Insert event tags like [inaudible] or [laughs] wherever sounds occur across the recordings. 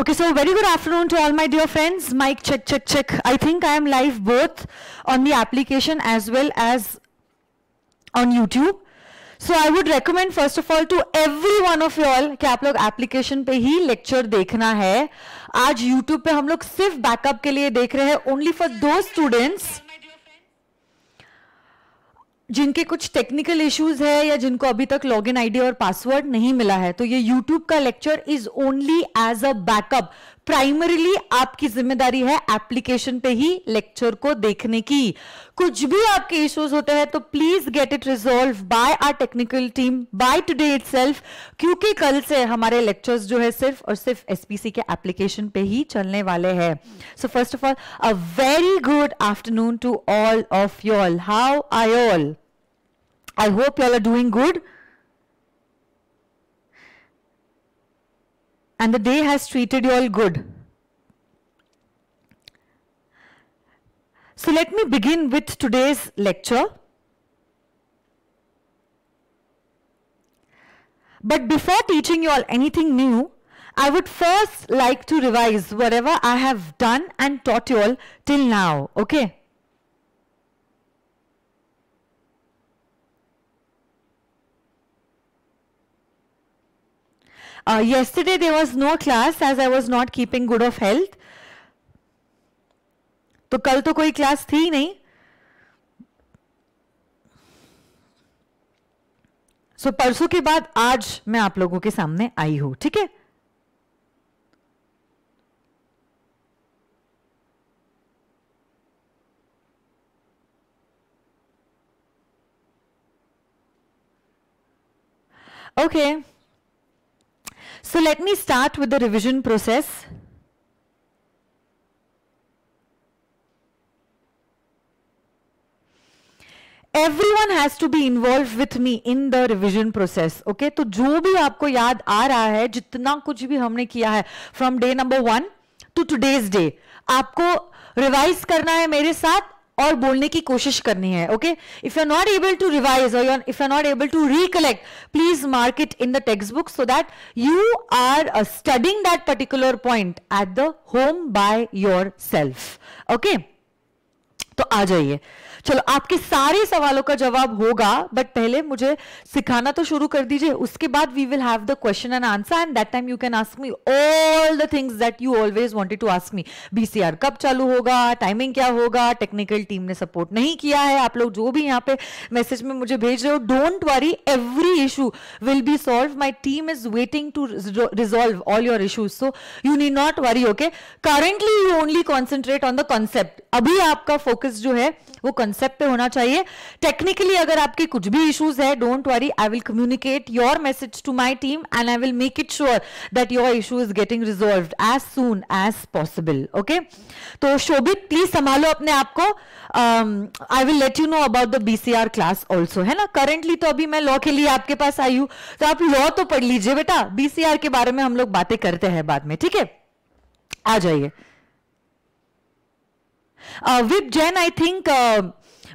Okay, so very good afternoon to all my dear friends. Mic check, check, check. I think I am live both on the application as well as on YouTube. So I would recommend first of all to every one of you all कि आप लोग application पे ही lecture देखना है आज YouTube पे हम लोग सिर्फ बैकअप के लिए देख रहे हैं ओनली फॉर दो स्टूडेंट्स जिनके कुछ टेक्निकल इश्यूज है या जिनको अभी तक लॉगिन आईडी और पासवर्ड नहीं मिला है तो ये यूट्यूब का lecture is only as a backup primarily आपकी जिम्मेदारी है एप्लीकेशन पे ही लेक्चर को देखने की कुछ भी आपके इश्यूज होते हैं तो please get it resolved by our technical team by today self क्योंकि कल से हमारे लेक्चर्स जो है सिर्फ और सिर्फ एसपीसी के एप्लीकेशन पे ही चलने वाले हैं so first of all a very good afternoon to all of all how I all I hope y'all are doing good. And the day has treated you all good. So let me begin with today's lecture. But before teaching you all anything new, I would first like to revise whatever I have done and taught you all till now. Okay? Uh, yesterday there was no class as I was not keeping good of health. to kal to koi class thi nahi so, parso ke baad aaj main aap logo ke samne aayi hu theek hai okay So let me start with the revision process. Everyone has to be involve with me in the revision process okay तो जो भी आपको याद आ रहा है जितना कुछ भी हमने किया है from day number one to today's day आपको रिवाइज करना है मेरे साथ और बोलने की कोशिश करनी है okay if you are not able to revise और if you are not able to recollect please mark it in the text book so that you are studying that particular point at the home by your self okay तो आ जाइए चलो आपके सारे सवालों का जवाब होगा बट पहले मुझे सिखाना तो शुरू कर दीजिए उसके बाद we will have the question and answer and that time you can ask me all the things that you always wanted to ask me BCR कब चालू होगा टाइमिंग क्या होगा टेक्निकल टीम ने सपोर्ट नहीं किया है आप लोग जो भी यहाँ पे मैसेज में मुझे भेज रहे हो don't worry every issue will be solve my team is waiting to resolve all your issues so you need not worry okay currently you only concentrate on the concept अभी आपका फोकस फोकस जो है वो concept पे होना चाहिए technically अगर आपके कुछ भी इश्यूज है don't worry I will communicate your message to my team and I will make it sure that your issue is getting resolve as soon as possible okay तो शोभित प्लीज संभालो अपने आप को I will let you know about the BCR class also है ना currently तो अभी मैं लॉ के लिए आपके पास आई हूं तो आप लॉ तो पढ़ लीजिए बेटा बीसीआर के बारे में हम लोग बातें करते हैं बाद में ठीक है आ जाइए विप जैन आई थिंक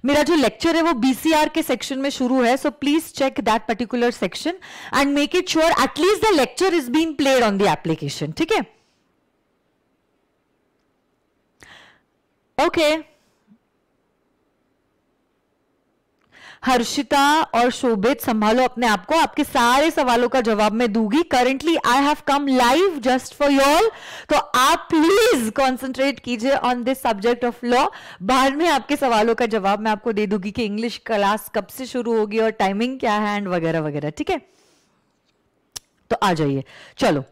मेरा जो लेक्चर है वो बीसीआर के सेक्शन में शुरू है so please check that particular section and make it sure at least the lecture is been played on the application ठीक है ओके okay. हर्षिता और शोभित संभालो अपने आप को आपके सारे सवालों का जवाब मैं दूंगी currently I have come live just for your तो आप प्लीज कॉन्सेंट्रेट कीजिए on this subject of law बाद में आपके सवालों का जवाब मैं आपको दे दूंगी कि इंग्लिश क्लास कब से शुरू होगी और टाइमिंग क्या है एंड वगैरह वगैरह ठीक है तो आ जाइए चलो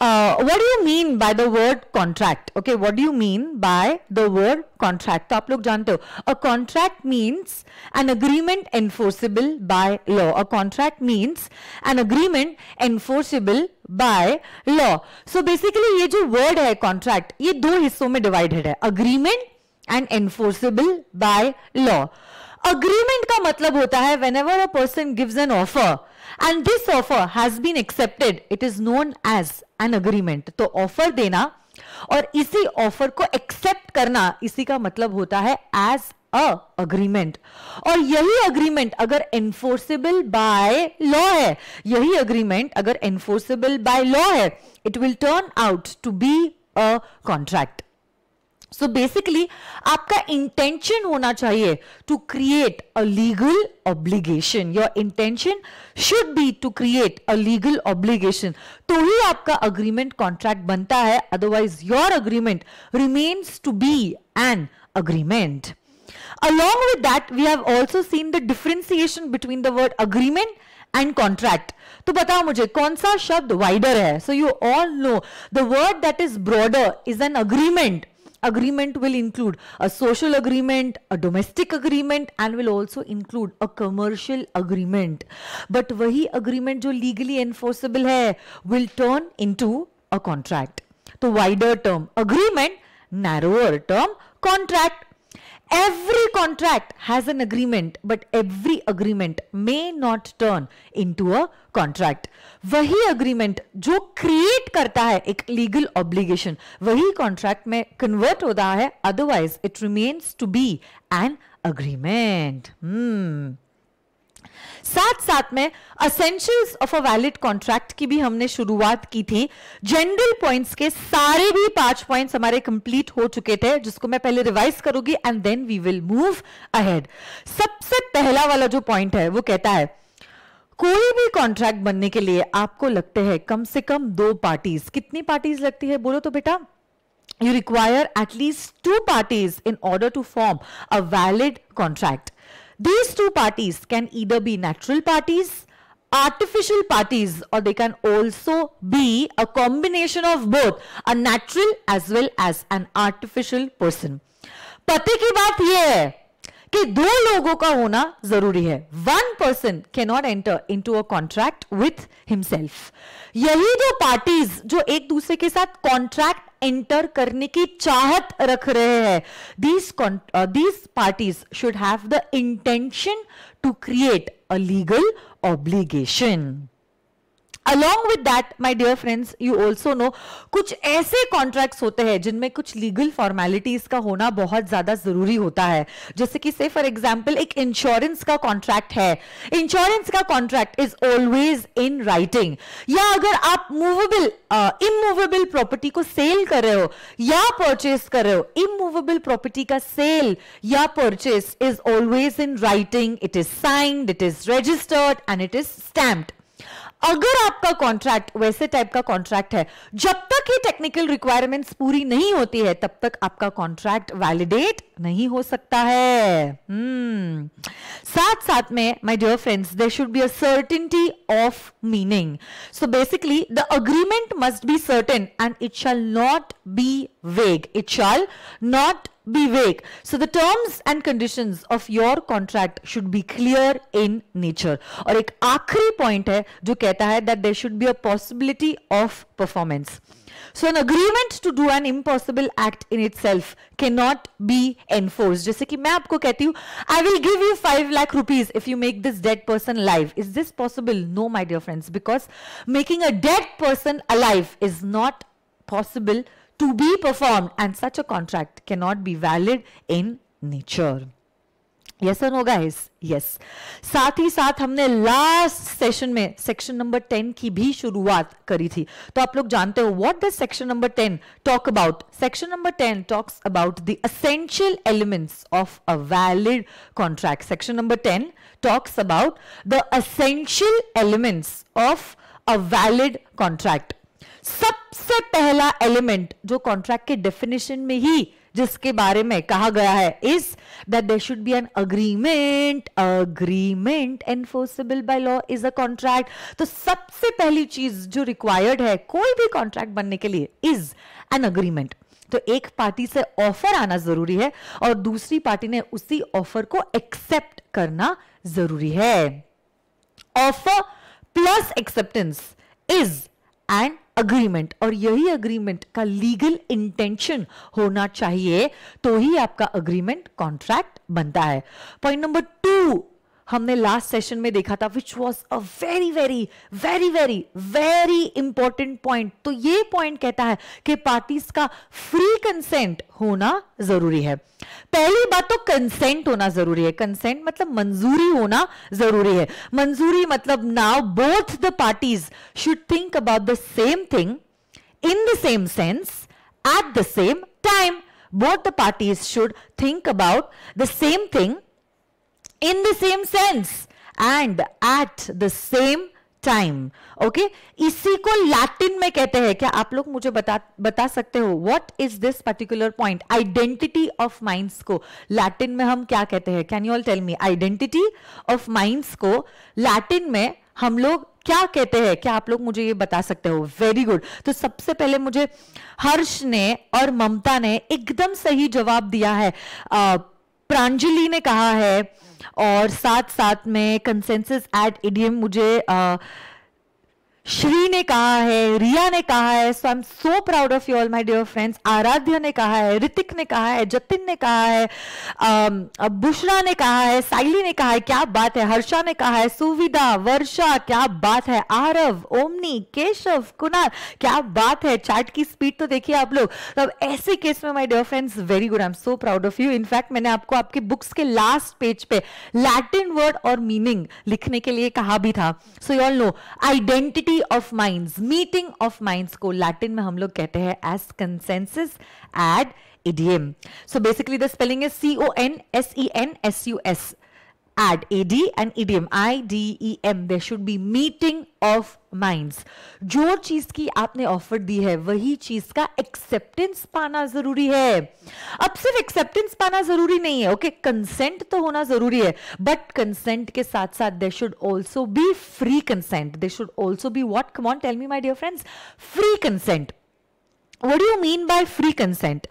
uh, what do you mean by the word contract okay what do you mean by the word contract तो आप लोग जानते हो a contract means an agreement enforceable by law a contract means an agreement enforceable by law so basically ye jo word hai contract ye do hisson mein divided hai agreement and enforceable by law agreement ka matlab hota hai whenever a person gives an offer and this offer has been accepted it is known as an agreement तो offer देना और इसी offer को accept करना इसी का मतलब होता है एज अ अग्रीमेंट और यही अग्रीमेंट अगर एनफोर्सेबल बाय लॉ है यही अग्रीमेंट अगर एनफोर्सेबल बाय लॉ है it will turn out to be a contract so so basically आपका इंटेंशन होना चाहिए to create a legal obligation your intention should be to create a legal obligation तो ही आपका अग्रीमेंट कॉन्ट्रैक्ट बनता है otherwise your agreement remains to be an agreement along with that we have also seen the differentiation between the word agreement and contract तो बताओ मुझे कौन सा शब्द वाइडर है so you all know the word that is broader is an agreement agreement will include a social agreement, a domestic agreement and will also include a commercial agreement. But वही agreement जो legally enforceable है will turn into a contract. तो wider term agreement, narrower term contract. Every contract has an agreement, but every agreement may not turn into a contract वही agreement जो create करता है एक legal obligation वही contract में convert होता है otherwise it remains to be an agreement hmm साथ साथ में essentials of a valid contract की भी हमने शुरुआत की थी जनरल पॉइंट्स के सारे भी पांच पॉइंट्स हमारे कंप्लीट हो चुके थे जिसको मैं पहले रिवाइज करूंगी and then we will move ahead सबसे पहला वाला जो पॉइंट है वो कहता है कोई भी कॉन्ट्रैक्ट बनने के लिए आपको लगते हैं कम से कम दो पार्टीज कितनी पार्टीज लगती है बोलो तो बेटा you require at least two parties in order to form a valid contract These two parties can either be natural parties, artificial parties or they can also be a combination of both a natural as well as an artificial person. पते की बात यह है कि दो लोगों का होना जरूरी है one person cannot enter in to a contract with himself यही दो पार्टीज जो एक दूसरे के साथ एंटर करने की चाहत रख रहे हैं these these parties should have the intention to create a legal obligation along with that my dear friends you also know कुछ ऐसे कॉन्ट्रैक्ट होते हैं जिनमें कुछ लीगल फॉर्मेलिटीज का होना बहुत ज्यादा जरूरी होता है जैसे कि से फॉर एग्जाम्पल एक इंश्योरेंस का कॉन्ट्रैक्ट है इंश्योरेंस का contract is always in writing या अगर आप मूवेबल इमूवेबल प्रॉपर्टी को सेल कर रहे हो या परचेस कर रहे हो इमूवेबल प्रॉपर्टी का सेल या purchase is always in writing it is signed it is registered and it is stamped अगर आपका कॉन्ट्रैक्ट वैसे टाइप का कॉन्ट्रैक्ट है जब तक ये टेक्निकल रिक्वायरमेंट्स पूरी नहीं होती है तब तक आपका कॉन्ट्रैक्ट वैलिडेट नहीं हो सकता है hmm. हम्म। साथ साथ में my dear friends there should be a certainty of meaning so basically the agreement must be certain and it shall not be vague it shall not be vague. So the terms and conditions of your contract should be clear in nature. Or एक आखिरी point hai jo कहता hai that there should be a possibility of performance. So an agreement to do an impossible act in itself cannot be enforced. जैसे कि मैं आपको कहती I will give you 5 lakh rupees if you make this dead person live. Is this possible? No, my dear friends, because making a dead person alive is not possible to be performed and such a contract cannot be valid in nature yes or no guys yes साथ ही साथ हमने last session में section number 10 की भी शुरुआत करी थी तो आप लोग जानते what does section number 10 talk about section number 10 talks about the essential elements of a valid contract section number 10 talks about the essential elements of a valid contract सबसे पहला एलिमेंट जो कॉन्ट्रैक्ट के डेफिनेशन में ही जिसके बारे में कहा गया है is that there should be an agreement agreement enforceable by law is a contract तो सबसे पहली चीज जो रिक्वायर्ड है कोई भी कॉन्ट्रैक्ट बनने के लिए इज एन अग्रीमेंट तो एक पार्टी से ऑफर आना जरूरी है और दूसरी पार्टी ने उसी ऑफर को एक्सेप्ट करना जरूरी है offer plus acceptance is and agreement और यही अग्रीमेंट का लीगल इंटेंशन होना चाहिए तो ही आपका अग्रीमेंट कॉन्ट्रैक्ट बनता है पॉइंट नंबर टू हमने लास्ट सेशन में देखा था which was a very very very very very important point तो ये पॉइंट कहता है कि पार्टीज का फ्री कंसेंट होना जरूरी है पहली बात तो कंसेंट होना जरूरी है कंसेंट मतलब मंजूरी होना जरूरी है मंजूरी मतलब now both the parties should think about the same thing in the same sense at the same time both the parties should think about the same thing in the same sense and at the same time okay okay? इसी को Latin में कहते हैं क्या आप लोग मुझे बता बता सकते हो what is this particular point identity of minds को लैटिन में हम क्या कहते हैं can you all tell me identity of minds को लैटिन में हम लोग क्या कहते हैं क्या आप लोग मुझे ये बता सकते हो वेरी गुड तो सबसे पहले मुझे हर्ष ने और ममता ने एकदम सही जवाब दिया है प्रांजलि ने कहा है और साथ साथ में कंसेंसस एट इडियम मुझे आ, श्री ने कहा है रिया ने कहा है so I am so proud of you all my dear friends Aaradhya ने कहा है ऋतिक ने कहा है जतिन ने कहा है um, बुशरा ने कहा है साइली ने कहा है क्या बात है हर्षा ने कहा है सुविधा वर्षा क्या बात है आरव ओमनी केशव कुनाल क्या बात है चार्ट की स्पीड तो देखिए आप लोग तो अब ऐसे केस में my dear friends very good I am so proud of you in fact मैंने आपको आपके बुक्स के लास्ट पेज पे लैटिन वर्ड और मीनिंग लिखने के लिए कहा भी था so you all know identity agree of mind meeting of mind को लैटिन में हम लोग कहते हैं as consensus ad idem so basically the spelling is C O N S E N S U S add ad and idiom i d e m there should be meeting of minds जो चीज की आपने offer दी है वही चीज का acceptance पाना जरूरी है अब सिर्फ एक्सेप्टेंस पाना जरूरी नहीं है ओके okay? कंसेंट तो होना जरूरी है बट कंसेंट के साथ साथ they should also be free consent they should also be what come on tell me my dear friends free consent what you mean by free consent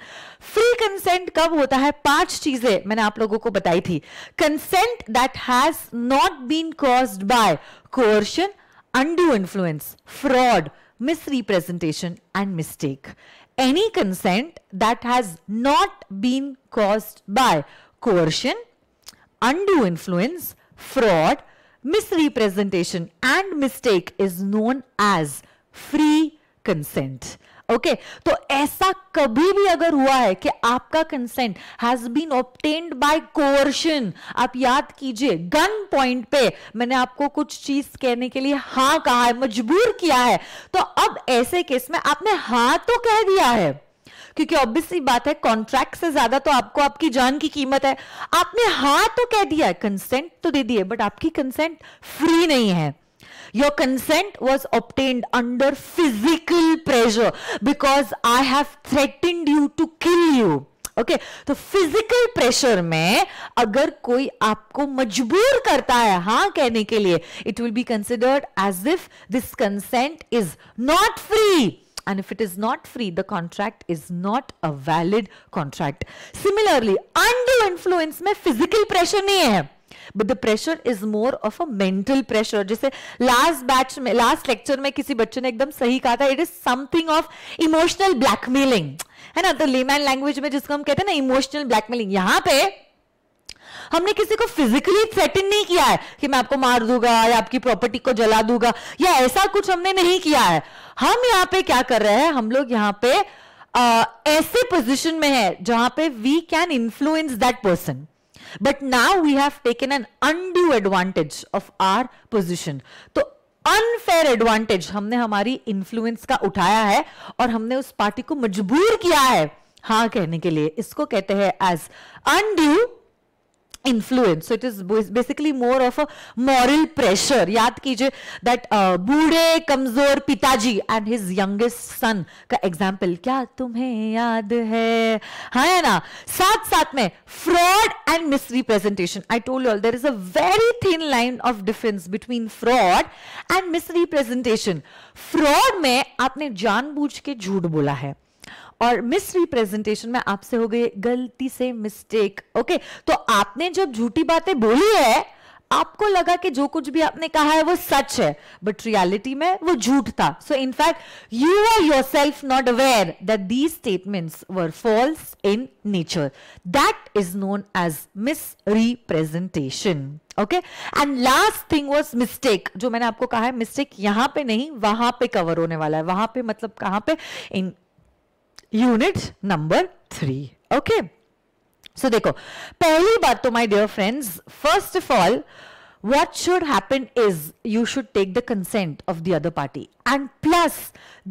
free consent कब होता है पांच चीजें मैंने आप लोगों को बताई थी consent that has not been caused by coercion undue influence, fraud, misrepresentation, and mistake. Any consent that has not been caused by coercion, undue influence, fraud, misrepresentation, and mistake is known as free consent. Okay okay, तो ऐसा कभी भी अगर हुआ है कि आपका consent has been obtained by coercion आप याद कीजिए गन पॉइंट पे मैंने आपको कुछ चीज कहने के लिए हा कहा है मजबूर किया है तो अब ऐसे केस में आपने हा तो कह दिया है क्योंकि ऑब्वियसली बात है कॉन्ट्रैक्ट से ज्यादा तो आपको आपकी जान की कीमत है आपने हा तो कह दिया है कंसेंट तो दे दिए बट आपकी कंसेंट फ्री नहीं है Your consent was obtained under physical pressure because I have threatened you to kill you. okay, so physical pressure में अगर कोई आपको मजबूर करता है हाँ कहने के लिए it will be considered as if this consent and if it is not free the contract is not a valid contract similarly undue influence mein physical pressure nahi hai but the pressure is more of a mental pressure जैसे last batch में last lecture में किसी बच्चे ने एकदम सही कहा था it is something of emotional blackmailing है ना तो लेमैन लैंग्वेज में जिसको हम कहते हैं ना इमोशनल ब्लैकमेलिंग यहां पे हमने किसी को फिजिकली थ्रेटन नहीं किया है कि मैं आपको मार दूंगा या आपकी प्रॉपर्टी को जला दूंगा या ऐसा कुछ हमने नहीं किया है हम यहाँ पे क्या कर रहे हैं हम लोग यहाँ पे आ, ऐसे पोजीशन में है जहां पे we can influence that person but now we have taken an undue advantage of our position तो अनफेयर एडवांटेज हमने हमारी इंफ्लुएंस का उठाया है और हमने उस पार्टी को मजबूर किया है हा कहने के लिए इसको कहते हैं as undue influence so it is basically more of a moral pressure याद कीजिए दैट uh, बूढ़े कमजोर पिताजी एंड हिज यंगेस्ट सन का एग्जाम्पल क्या तुम्हें याद है है हाँ ना साथ साथ में fraud and misrepresentation I told all there is a very thin line of difference between fraud and misrepresentation fraud में आपने जानबूझ के झूठ बोला है और मिस रिप्रेजेंटेशन में आपसे हो गई गलती से मिस्टेक ओके तो आपने जब झूठी बातें बोली है आपको लगा कि जो कुछ भी आपने कहा है वो सच है बट रियलिटी में वो झूठ था so in fact you are your self not aware that these statements were false in nature that is known as misrepresentation okay and last thing was mistake जो मैंने आपको कहा है मिस्टेक यहां पे नहीं वहां पे कवर होने वाला है वहां पे मतलब कहां पे in unit number three okay so देखो पहली बात तो my dear friends first of all what should happen is you should take the consent of the other party and plus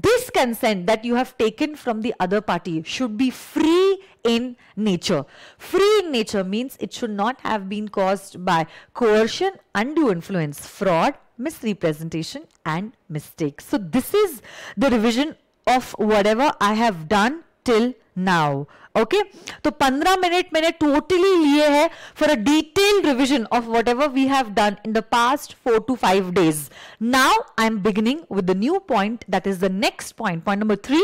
this consent that you have taken from the other party should be free in nature free in nature means it should not have been caused by coercion undue influence fraud misrepresentation and mistake. so this is the revision of whatever I have done till now okay तो 15 minute मैंने totally लिए है for a detailed revision of whatever we have done in the past four to five days now I am beginning with the new point that is the next point point number three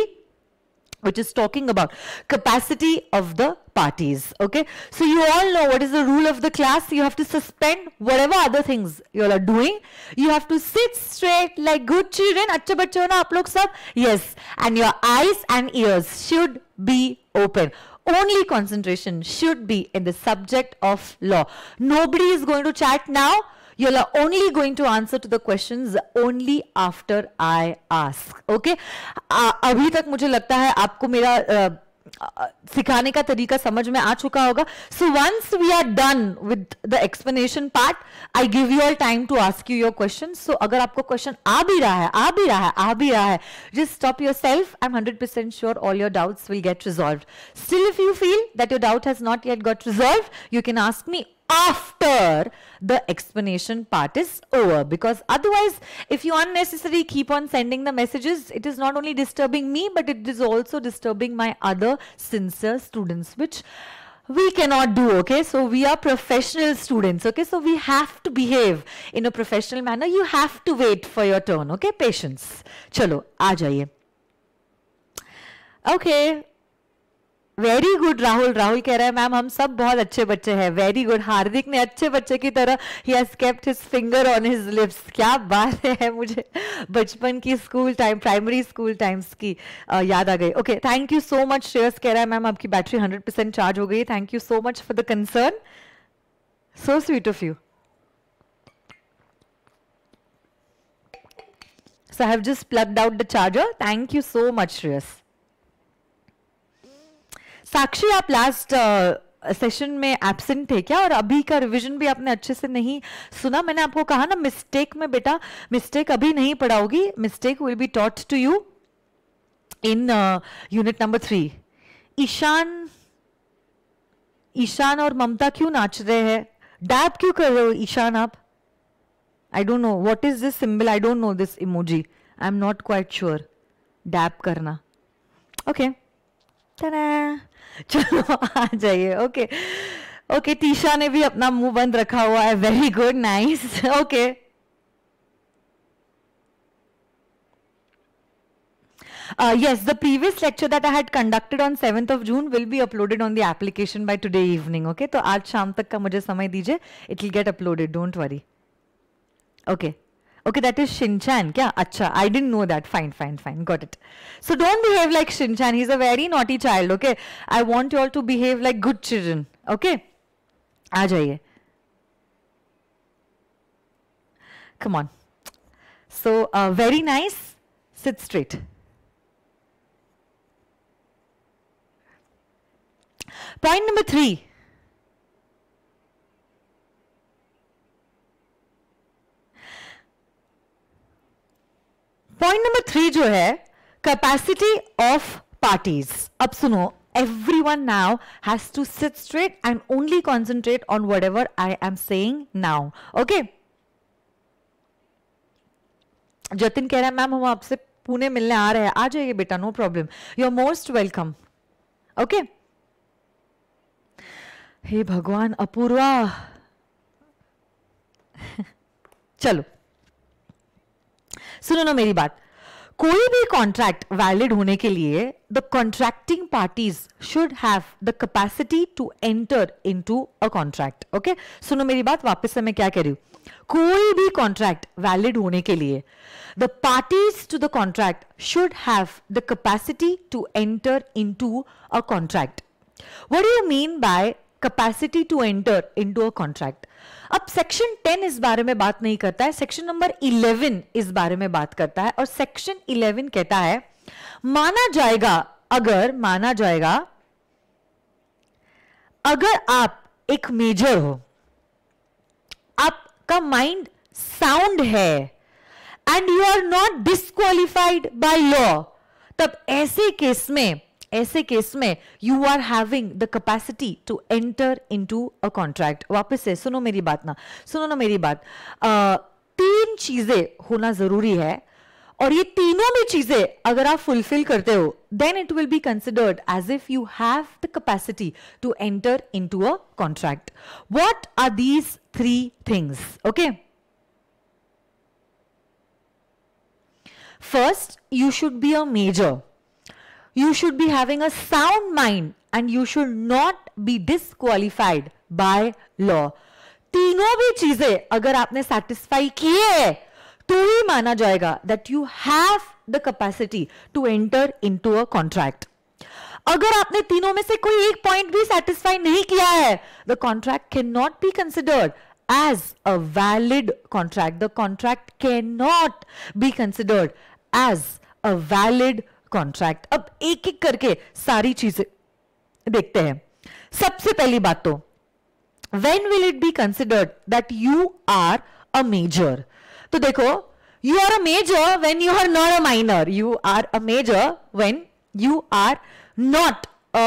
which is talking about capacity of the parties okay so you all know what is the rule of the class you have to suspend whatever other things you all are doing you have to sit straight like good children acha bachcho na aap log sab yes and your eyes and ears should be open only concentration should be in the subject of law nobody is going to chat now you're only going to answer to the questions only after I ask. Okay? Uh, अभी तक मुझे लगता है आपको मेरा uh, सिखाने का तरीका समझ में आ चुका होगा so once we are done with the explanation part I give you all time to ask you your question so अगर आपको क्वेश्चन आ भी रहा है आ भी रहा है आ भी रहा है just stop your self I am hundred percent sure all your doubts will get resolve still if you feel that your doubt has not yet got resolve you can ask me after the explanation part is over because otherwise if you unnecessarily keep on sending the messages it is not only disturbing me but it is also disturbing my other sincere students which we cannot do okay so we are professional students okay so we have to behave in a professional manner you have to wait for your turn okay patience chalo aa jaiye okay very good Rahul Rahul कह रहा है ma'am हम सब बहुत अच्छे बच्चे हैं very good हार्दिक ने अच्छे बच्चे की तरह ही has kept his finger on his lips क्या बात है मुझे बचपन की school time primary school times की आ, याद आ गई okay thank you so much Shreyas कह रहा है मैम आपकी बैटरी हंड्रेड परसेंट चार्ज हो गई thank you so much for the concern so sweet of you So I have just plugged out the charger. Thank you so much, Shreyas. Sakshi आप last session uh, में absent थे क्या और अभी का revision भी आपने अच्छे से नहीं सुना मैंने आपको कहा ना मिस्टेक में बेटा मिस्टेक अभी नहीं पढ़ाओगी mistake will be taught to you in unit number three Ishaan Ishaan और ममता क्यों नाच रहे हैं डैप क्यों कर रहे हो ईशान आप I don't know what is this symbol I don't know this emoji I am not quite sure डैप करना ओके okay. चलो आ जाइए ओके ओके तीशा ने भी अपना मुंह बंद रखा हुआ है very good nice okay Uh, yes, the previous lecture that I had conducted on 7th of June will be uploaded on the application by today evening. Okay, तो आज शाम तक का मुझे समय दीजिए. It will get uploaded. Don't worry. Okay. Okay, that is Shinchan. Kya? Acha, I didn't know that. Fine, fine, fine. Got it. So don't behave like Shinchan. He's a very naughty child. Okay. I want you all to behave like good children. Okay. Ah Come on. So uh, very nice. Sit straight. Point number three. Point number three जो है capacity of parties अब सुनो now has to sit straight and only concentrate on whatever I am saying now okay Jatin कह रहा है ma'am हम आपसे पुणे मिलने आ रहे हैं आ जाइए बेटा no problem you are most welcome okay हे भगवान अपूर्वा [laughs] चलो सुनो ना मेरी बात कोई भी कॉन्ट्रैक्ट वैलिड होने के लिए the contracting parties should have the capacity to enter in to a contract okay सुनो मेरी बात वापस से मैं क्या कह रही हूं कोई भी कॉन्ट्रैक्ट वैलिड होने के लिए the parties to the contract should have the capacity to enter to a contract what do mean by capacity to enter to a contract अब सेक्शन 10 इस बारे में बात नहीं करता है सेक्शन नंबर 11 इस बारे में बात करता है और सेक्शन 11 कहता है माना जाएगा अगर माना जाएगा अगर आप एक मेजर हो आपका माइंड साउंड है and you are not disqualified by law तब ऐसे केस में ऐसे केस में you are having the capacity to enter into a contract वापस से सुनो मेरी बात ना सुनो ना मेरी बात uh, तीन चीजें होना जरूरी है और ये तीनों भी चीजें अगर आप फुलफिल करते हो then it will be considered as if you have the capacity to enter to a contract what are these three things okay first you should be a major you should be having a sound mind and you should not be disqualified by law. तीनों भी चीजें अगर आपने satisfy की है तो ही माना जाएगा that you have the capacity to enter into a contract अगर आपने तीनों में से कोई एक पॉइंट भी सेटिस्फाई नहीं किया है the contract can not be considered as a valid contract. The contract cannot be considered as a valid contract अब एक एक करके सारी चीजें देखते हैं सबसे पहली बात तो when will it be considered that you are a major तो देखो you are a major when you are not a minor you are a major when you are not a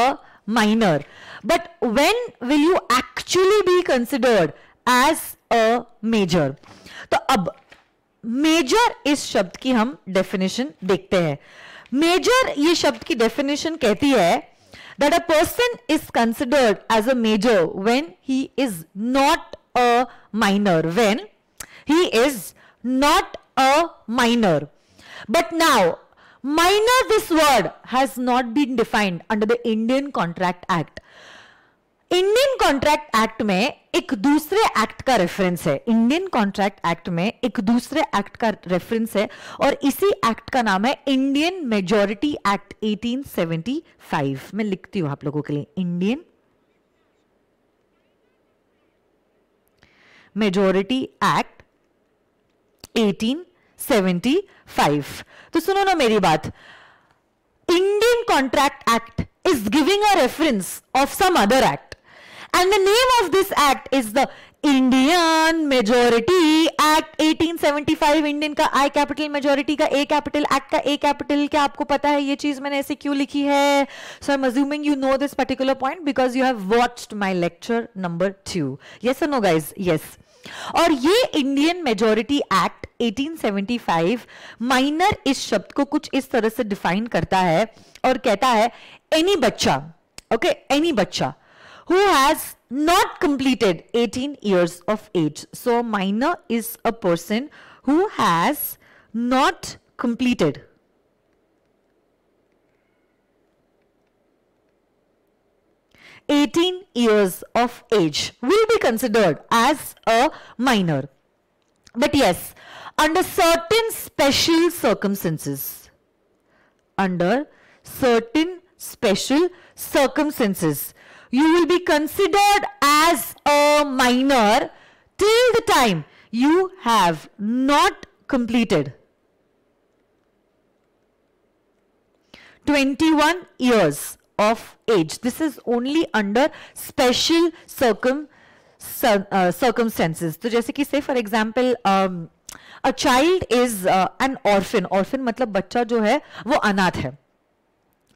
minor but when will you actually be considered as a major तो अब major इस शब्द की हम definition देखते हैं major ये शब्द की डेफिनेशन कहती है that a person is considered as a major when he is not a minor when he is not a minor but now minor this word has not been defined under the Indian contract act Indian contract act में एक दूसरे act का reference है Indian contract act में एक दूसरे act का reference है और इसी एक्ट का नाम है इंडियन मेजोरिटी एक्ट 1875 मैं लिखती हूं आप लोगों के लिए इंडियन मेजोरिटी एक्ट 1875 तो सुनो ना मेरी बात Indian contract act is giving a reference of some other act and the name of this act is the Indian majority act 1875 Indian का आई कैपिटल मेजोरिटी का ए कैपिटल एक्ट का ए capital क्या आपको पता है ये चीज मैंने ऐसे क्यों लिखी है so I'm assuming you know this particular point because you have watched my lecture number number yes or no guys yes और ये इंडियन मेजोरिटी एक्ट 1875 माइनर इस शब्द को कुछ इस तरह से डिफाइन करता है और कहता है एनी बच्चा ओके एनी बच्चा who has not completed 18 years of age. So minor is a person who has not completed. Eighteen years of age will be considered as a minor. But yes, under certain special circumstances. Under certain special circumstances you will be considered as a minor till the time you have not completed 21 years of age. This is only under special circum, uh, circumstances. So, जैसे कि say for example um, a child is uh, an orphan. Orphan मतलब बच्चा जो है वो अनाथ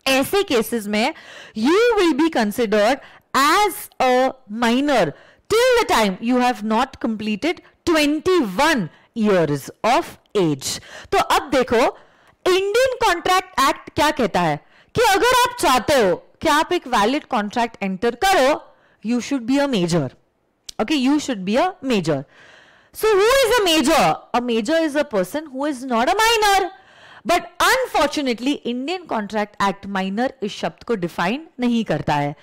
ऐसे cases में you will be considered as a minor till the time you have not completed 21 year of age तो अब देखो इंडियन कॉन्ट्रैक्ट एक्ट क्या कहता है कि अगर आप चाहते हो कि आप एक वैलिड कॉन्ट्रैक्ट एंटर करो you should be a major okay you should be a major so who is a major a major is a person who is not a minor but unfortunately Indian contract act minor इस शब्द को define नहीं करता है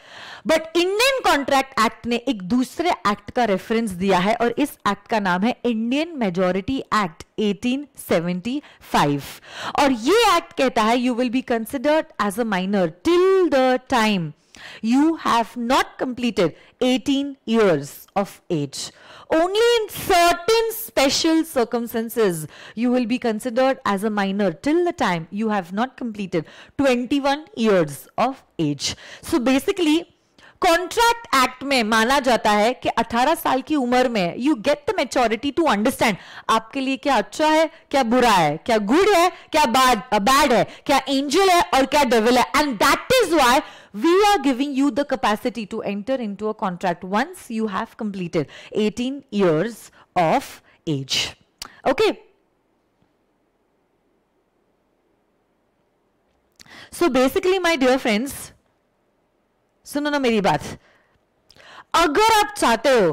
but Indian contract act ने एक दूसरे act का रेफरेंस दिया है और इस एक्ट का नाम है इंडियन मेजोरिटी एक्ट 1875 और ये एक्ट कहता है you will be considered as a minor till the time You have not completed 18 years of age. Only in certain special circumstances you will be considered as a minor till the time you have not completed 21 years of age. So basically contract act में माना जाता है कि 18 साल की उम्र में you get the maturity to understand आपके लिए क्या अच्छा है क्या बुरा है क्या गुड है क्या बैड बैड है क्या एंजल है और क्या डेविल है and that is why we are giving you the capacity to enter into a contract once you have completed 18 years of age. Okay. So basically my dear friends, suno na meri baat agar aap chahte ho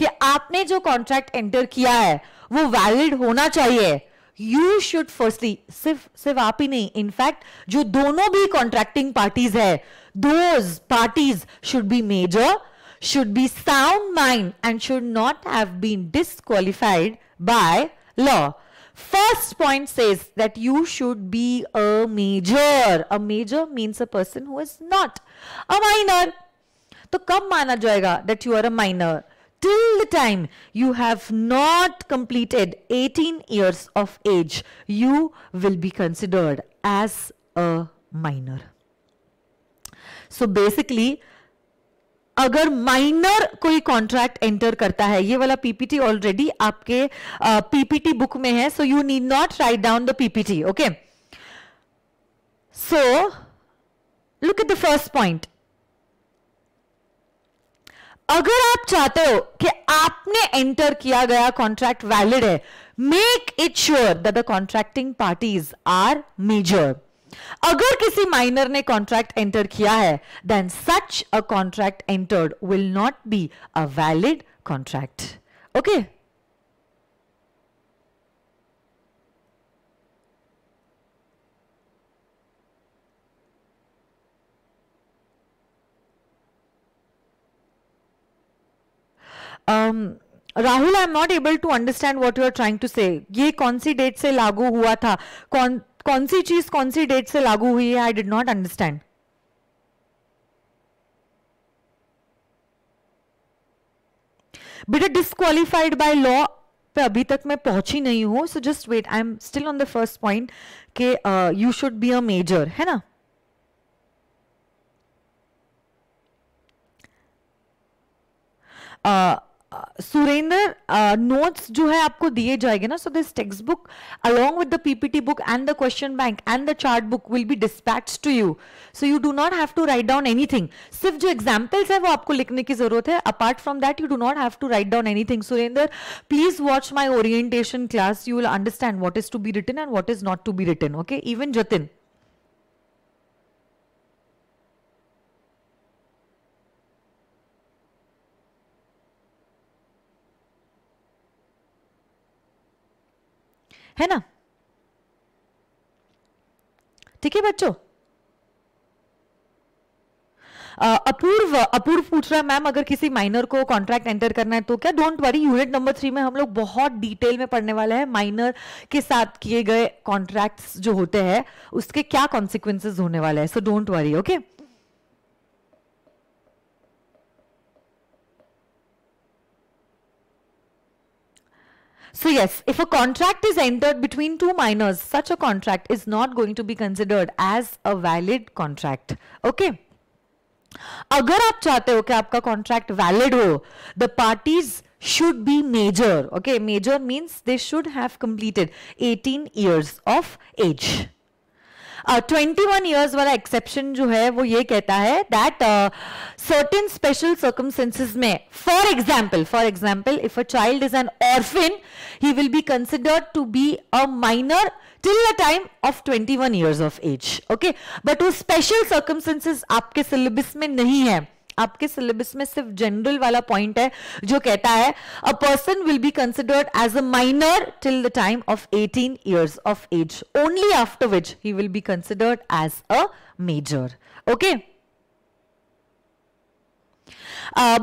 ki aapne jo contract enter kiya hai wo valid hona chahiye you should firstly सिर्फ सिर्फ आप ही नहीं in fact जो दोनों भी contracting parties है Those parties should be major, should be sound mind and should not have been disqualified by law. First point says that you should be a major. A major means a person who is not a minor. So, कब माना जाएगा that you are a minor? till the time you have not completed 18 years of age, you will be considered as a minor. So so basically अगर minor कोई contract enter करता है ये वाला PPT already आपके पीपीटी uh, बुक में है so you need not write down the PPT okay so look at the first point अगर आप चाहते हो कि आपने एंटर किया गया कॉन्ट्रैक्ट वैलिड है make it sure that the contracting parties are major अगर किसी माइनर ने कॉन्ट्रैक्ट एंटर किया है then such a contract entered will not be a valid contract okay Rahul I am not able to understand what you are trying to say ये कौन सी date से लागू हुआ था कौन कौन सी चीज कौन सी डेट से लागू हुई है आई डिड नॉट अंडरस्टैंड बेटा डिस्कालीफाइड बाय लॉ पे अभी तक मैं पहुंची नहीं हूं so just wait I am still on the first point के you should be a major है ना uh, सुरेंद्र नोट्स जो है आपको दिए जाएंगे ना so this text book along with the PPT book and the question bank and the chart book will be dispatch to you so you do not have to write down anything सिर्फ जो examples है वो आपको लिखने की जरूरत है apart from that you do not have to write down anything Surendra please watch my orientation class you will understand what is to be written and what is not to be written okay even Jatin है ना ठीक है बच्चों अपूर्व अपूर्व पूछ रहा है ma'am अगर किसी माइनर को कॉन्ट्रैक्ट एंटर करना है तो क्या don't worry unit number three में हम लोग बहुत डिटेल में पढ़ने वाले हैं माइनर के साथ किए गए कॉन्ट्रैक्ट्स जो होते हैं उसके क्या कॉन्सिक्वेंसेज होने वाले हैं so don't worry okay So yes, if a contract is entered between two minors, such a contract is not going to be considered as a valid contract. Okay. अगर आप चाहते हो कि आपका कॉन्ट्रैक्ट वैलिड हो the parties should be major okay major means they should have completed 18 years of age twenty one years वाला exception जो है वो ये कहता है दैट सर्टेन स्पेशल सर्कमस्टेंसेज में for example for example if a child is an orphan he will be considered to be a minor till time of twenty one years of age okay but वो special circumstances आपके syllabus में नहीं है आपके syllabus में सिर्फ general वाला point है जो कहता है a person will be considered as a minor till the time of 18 years of age only after which he will be considered as a major okay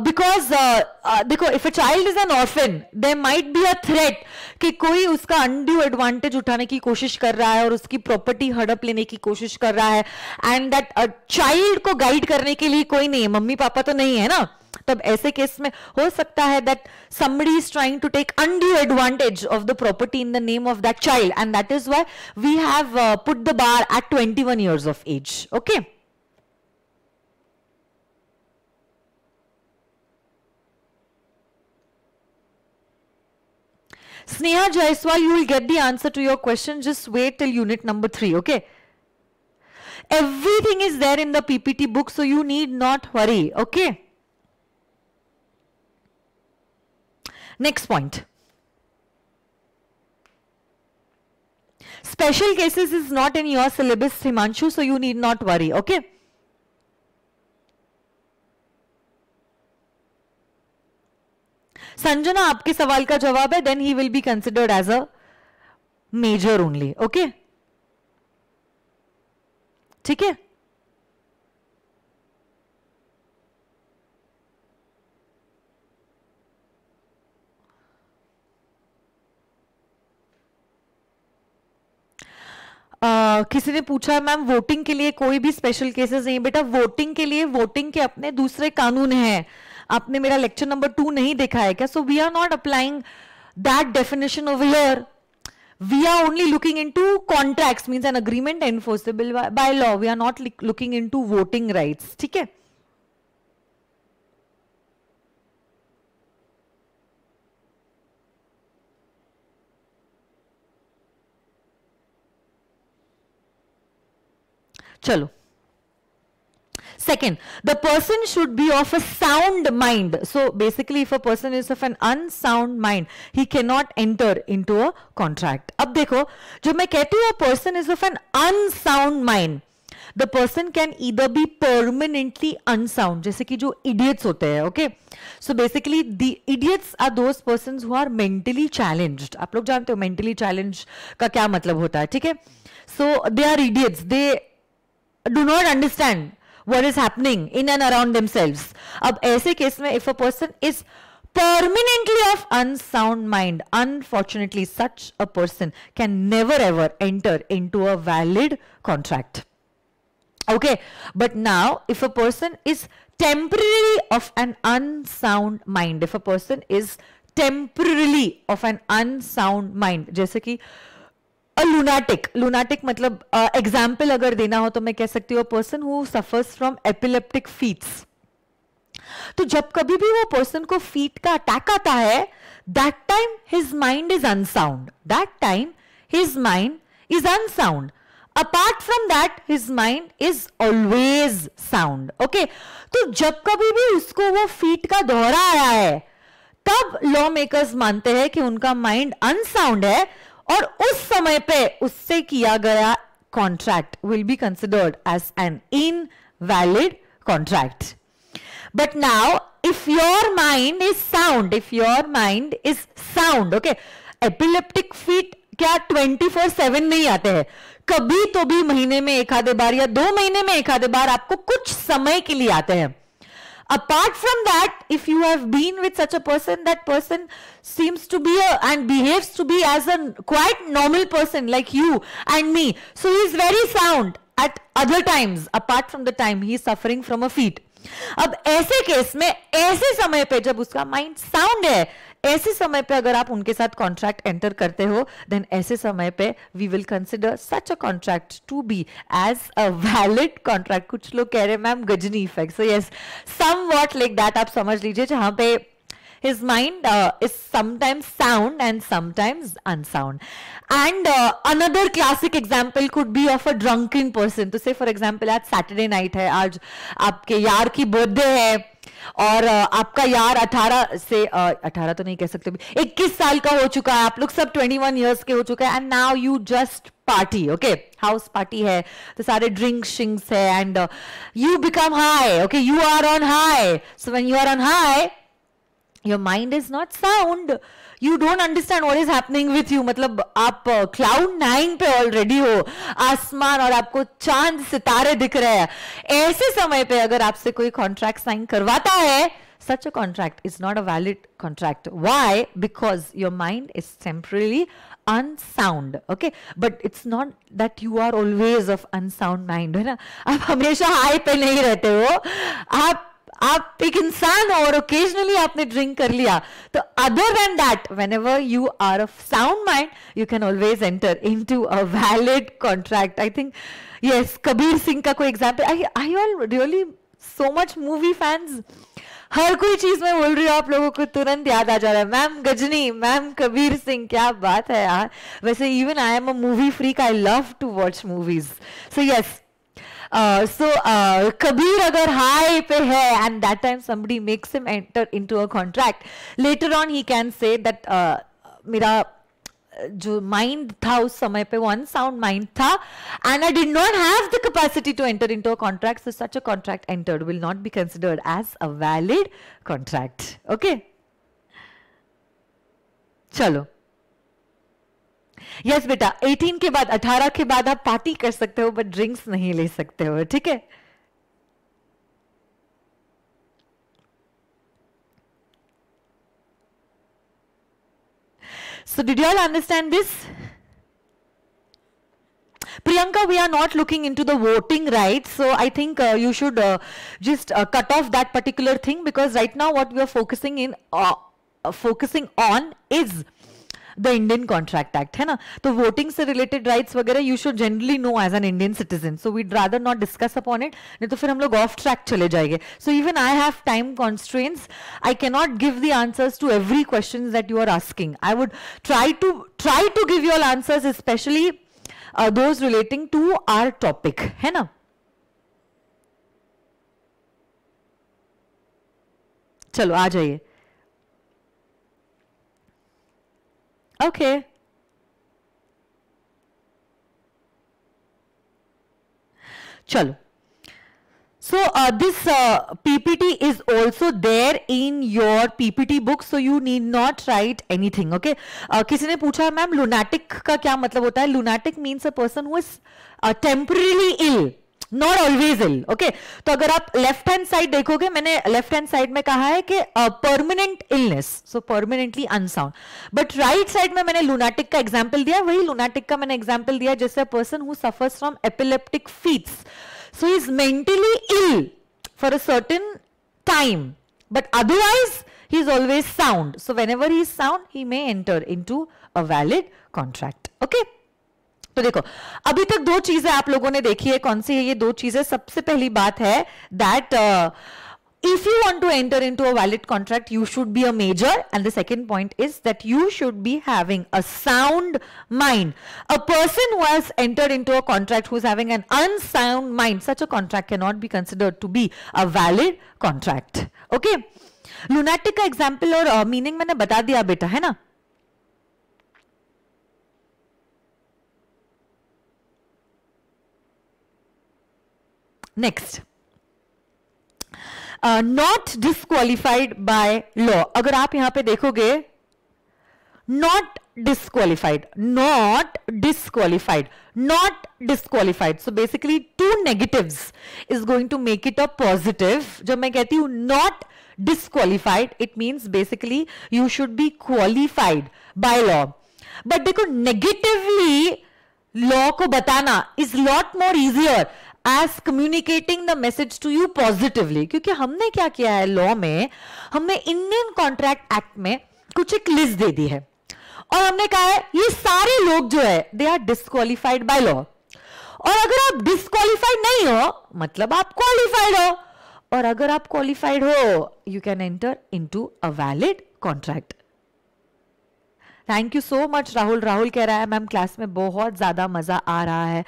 because uh, uh, uh, देखो if a child is an orphan they might be a threat कि कोई उसका undue advantage उठाने की कोशिश कर रहा है और उसकी प्रॉपर्टी हड़प लेने की कोशिश कर रहा है एंड दैट चाइल्ड को गाइड करने के लिए कोई नहीं है मम्मी पापा तो नहीं है ना तब तो ऐसे केस में हो सकता है that somebody is trying to take undue advantage of the property in the name of that child and that is why we have put the bar at twenty one years of age okay Sneha Jaiswal, you will get the answer to your question. Just wait till unit number 3, okay? Everything is there in the PPT book, so you need not worry, okay? Next point. Special cases is not in your syllabus, Himanshu, so you need not worry, okay? Sanjana आपके सवाल का जवाब है then he will be considered as a major only okay ठीक है Uh, किसी ने पूछा मैम वोटिंग के लिए कोई भी स्पेशल केसेस नहीं बेटा वोटिंग के लिए वोटिंग के अपने दूसरे कानून हैं आपने मेरा लेक्चर नंबर टू नहीं देखा है क्या so we are not applying that definition of here we are only looking into contract means an agreement enforceable by law we are not looking into voting right ठीक है चलो Second, the person should be of a sound mind. So basically, if a person is of an unsound mind, he cannot enter into a contract. अब देखो जो मैं कहती हूँ person is of an unsound mind the person can either be permanently unsound जैसे कि जो idiots होते हैं okay so basically the idiots are those person who are mentally challenged आप लोग जानते हो मेंटली चैलेंज का क्या मतलब होता है ठीक है so they are idiots they do not understand what is happening in and around themselves. अब ऐसे केस में if a person is permanently of unsound mind, unfortunately such a person can never ever enter into a valid contract. Okay, but now if a person is temporarily of an unsound mind, if a person is temporarily of an unsound mind, जैसे a lunatic lunatic मतलब example uh, अगर देना हो तो मैं कह सकती हूँ person who suffers from epileptic fits तो जब कभी भी वो पर्सन को फीट का अटैक आता है that time his mind is unsound that time his mind is unsound apart from that his mind is always sound okay तो जब कभी भी उसको वो फीट का दोहरा आया है तब लॉ मेकर्स मानते हैं कि उनका माइंड अनसाउंड है और उस समय पे उससे किया गया contract will be considered as an invalid contract but now if your mind is sound if your mind is sound okay epileptic fit क्या 24/7 नहीं आते हैं कभी तो भी महीने में एक आधे बार या दो महीने में एक आधे बार आपको कुछ समय के लिए आते हैं apart from that if you have been with such a person that person seems to be a, and behaves to be as a quite normal person like you and me so he is very sound at other times apart from the time he is suffering from a fit. अब ऐसे case में ऐसे समय पे जब उसका mind sound है ऐसे समय पे अगर आप उनके साथ कॉन्ट्रैक्ट एंटर करते हो देन ऐसे समय पे we will consider such a contract to be as a valid contract कुछ लोग कह रहे हैं ma'am Ghajini effect so yes somewhat like that आप समझ लीजिए जहां पे his mind uh, is sometimes sound and sometimes unsound and uh, another classic example could be of a drunken person to say for example आज saturday night है आज आपके यार की birthday है और आपका यार 18 से 18 तो नहीं कह सकते इक्कीस साल का हो चुका है आप लोग सब 21 वन ईयर्स के हो चुका है and now you just party okay house party है तो सारे ड्रिंक शिंग्स है and you become high okay you are on high so when you are on high your mind is not sound you don't understand what is happening with you मतलब आप cloud nine पे already हो आसमान और आपको चांद सितारे दिख रहे हैं ऐसे समय पे अगर आपसे कोई कॉन्ट्रैक्ट साइन करवाता है such a contract is not a valid contract why because your mind is temporarily unsound okay but it's not that you are always of unsound mind है ना आप हमेशा high पे नहीं रहते हो आप आप एक इंसान हो और ओकेजनली आपने ड्रिंक कर लिया तो other than that when you are of sound mind you can always enter in to a valid contract I think yes Kabir Singh का कोई example I I all really so much movie fans हर कोई चीज में बोल रही हूँ आप लोगों को तुरंत याद आ जा रहा है मैम गजनी मैम कबीर सिंह क्या बात है यार वैसे even I am a movie freak I love to watch movies so yes so Kabir अगर हाई पे है and that time somebody makes him enter into a contract letter on he can say that मेरा जो mind था उस समय पे वो अनसाउंड माइंड था and I did not have the capacity to enter into a contract so such a contract entered will not be considered as a valid contract okay चलो yes बेटा 18 के बाद 18 के बाद आप पार्टी कर सकते हो बट ड्रिंक्स नहीं ले सकते हो ठीक है so did you all understand this Priyanka, we are not looking into the voting rights. So I think uh, you should uh, just uh, cut off that particular thing because right now what we are focusing in uh, uh, focusing on is the Indian contract act है ना तो voting से related rights वगैरह you should generally know as an Indian citizen so we'd rather not discuss upon it नहीं तो फिर हम लोग ऑफ ट्रैक चले जाएंगे so even I have time constraints I cannot give the answers to every question that you are asking I would try to try to give your answers specially those relating to our topic है ना चलो आ जाइए Okay. Chalo. So uh, this uh, PPT is also there in your PPT book, so you need not write anything. Okay? Uh, किसी ने पूछा ma'am lunatic का क्या मतलब होता है? Lunatic means a person who is uh, temporarily ill. Not always ill okay तो अगर आप लेफ्ट हैंड साइड देखोगे मैंने लेफ्ट हैंड साइड में कहा है कि permanent illness so permanently unsound but right side में मैंने लूनाटिक का एग्जाम्पल दिया वही लूनाटिक का मैंने एग्जाम्पल दिया जैसे person who suffers from epileptic fits so is mentally ill for a certain time but otherwise he he is always sound so whenever he is sound he enter in to a valid contract okay तो देखो अभी तक दो चीजें आप लोगों ने देखी है कौन सी है ये दो चीजें सबसे पहली बात है that if you want to enter in to a valid contract you should be a major and the second point is that you should be having a sound mind a person who has enter in to a contract who having an unsound mind such a contract can not be considered to be a valid contract okay lunatic का example और meaning uh, मैंने बता दिया बेटा है ना next not disqualified by law अगर आप यहां पे देखोगे not disqualified not disqualified not disqualified so basically two negative is going to make it a positive जब मैं कहती हूं not disqualified it means basically you should be qualified by law but देखो नेगेटिवली लॉ को बताना is lot more easier as communicating the message to you positively क्योंकि हमने क्या किया है लॉ में हमने इंडियन कॉन्ट्रैक्ट एक्ट में कुछ एक लिस्ट दे दी है और हमने कहा है ये सारे लोग जो है they are disqualified by law और अगर आप डिस्कालीफाइड नहीं हो मतलब आप क्वालिफाइड हो और अगर आप क्वालिफाइड हो you can enter into a valid contract thank you so much Rahul Rahul कह रहा है मैम क्लास में बहुत ज़्यादा मज़ा आ रहा है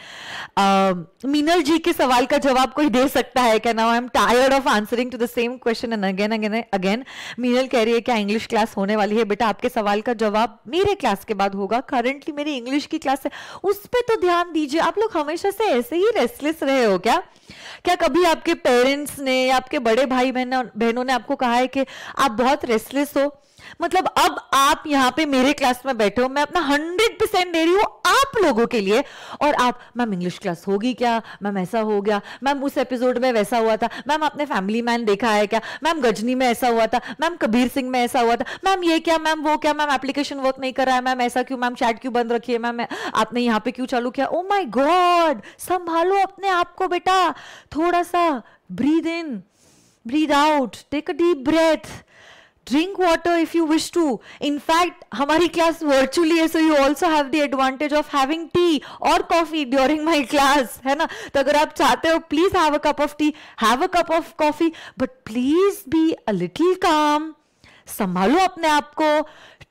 मीनल um, uh, जी के सवाल का जवाब कोई दे सकता है क्या now I am tired of answering to the same question and again again again Meenal कह रही है क्या इंग्लिश क्लास होने वाली है बेटा आपके सवाल का जवाब मेरे क्लास के बाद होगा करंटली मेरी इंग्लिश की क्लास है उस पर तो ध्यान दीजिए आप लोग हमेशा से ऐसे ही रेस्टलेस रहे हो क्या क्या कभी आपके पेरेंट्स ने या आपके बड़े भाई बहनों ने आपको कहा है कि आप बहुत रेस्टलेस हो मतलब अब आप यहाँ पे मेरे क्लास में बैठे हो मैं अपना हंड्रेड परसेंट दे रही हूँ आप लोगों के लिए और आप मैम इंग्लिश क्लास होगी क्या मैम ऐसा हो गया मैम उस एपिसोड में वैसा हुआ था मैम आपने फैमिली मैन देखा है क्या मैम गजनी में ऐसा हुआ था मैम कबीर सिंह में ऐसा हुआ था मैम ये क्या मैम वो क्या मैम एप्लीकेशन वर्क नहीं कर रहा है मैम ऐसा क्यों मैम चैट क्यों बंद रखी है मैम आपने यहाँ पे क्यों चालू किया ओ माई गॉड संभालो अपने आप को बेटा थोड़ा सा breathe in breathe out take a deep breath drink water if you wish to in fact हमारी क्लास वर्चुअली है so you also have the advantage of having tea और कॉफी ड्यूरिंग माई क्लास है ना तो अगर आप चाहते हो please have a cup of tea have a cup of coffee but please be a little calm संभालो अपने आप को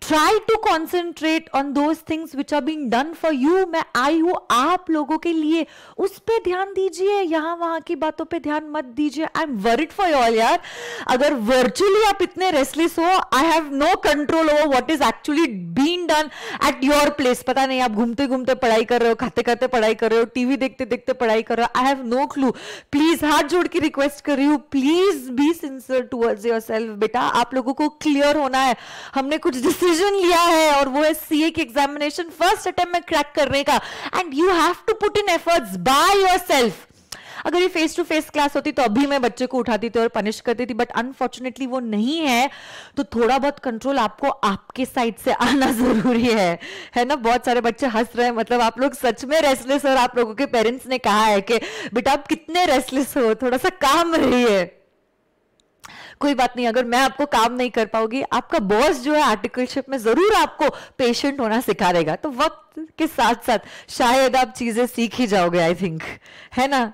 try to concentrate on those things which are being done for you मैं आई हूं आप लोगों के लिए उस पर ध्यान दीजिए यहां वहां की बातों पर ध्यान मत दीजिए I am worried for your यार अगर वर्चुअली आप इतने रेस्टलेस हो I have no control over what is actually been done at your place पता नहीं आप घूमते घूमते पढ़ाई कर रहे हो खाते खाते पढ़ाई कर रहे हो टीवी देखते देखते पढ़ाई कर रहे हो I have no clue please हाथ जोड़ के रिक्वेस्ट कर रही हूँ please be sincere towards your self बेटा आप लोगों को क्लियर होना है हमने कुछ डिसीजन डिसीजन लिया है और वो है सीए की एग्जामिनेशन फर्स्ट अटेम्प्ट में क्रैक करने का and you have to put in efforts by yourself अगर ये फेस टू फेस क्लास होती तो अभी मैं बच्चे को उठाती थी और पनिश करती थी बट अनफॉर्चुनेटली वो नहीं है तो थोड़ा बहुत कंट्रोल आपको आपके साइड से आना [laughs] जरूरी है है ना बहुत सारे बच्चे हंस रहे हैं मतलब आप लोग सच में रेस्टलेस और आप लोगों के पेरेंट्स ने कहा है कि बेटा आप कितने रेस्टलेस हो थोड़ा सा काम रही है कोई बात नहीं अगर मैं आपको काम नहीं कर पाऊंगी आपका बॉस जो है आर्टिकलशिप में जरूर आपको पेशेंट होना सिखा देगा तो वक्त के साथ साथ शायद आप चीजें सीख ही जाओगे आई थिंक है ना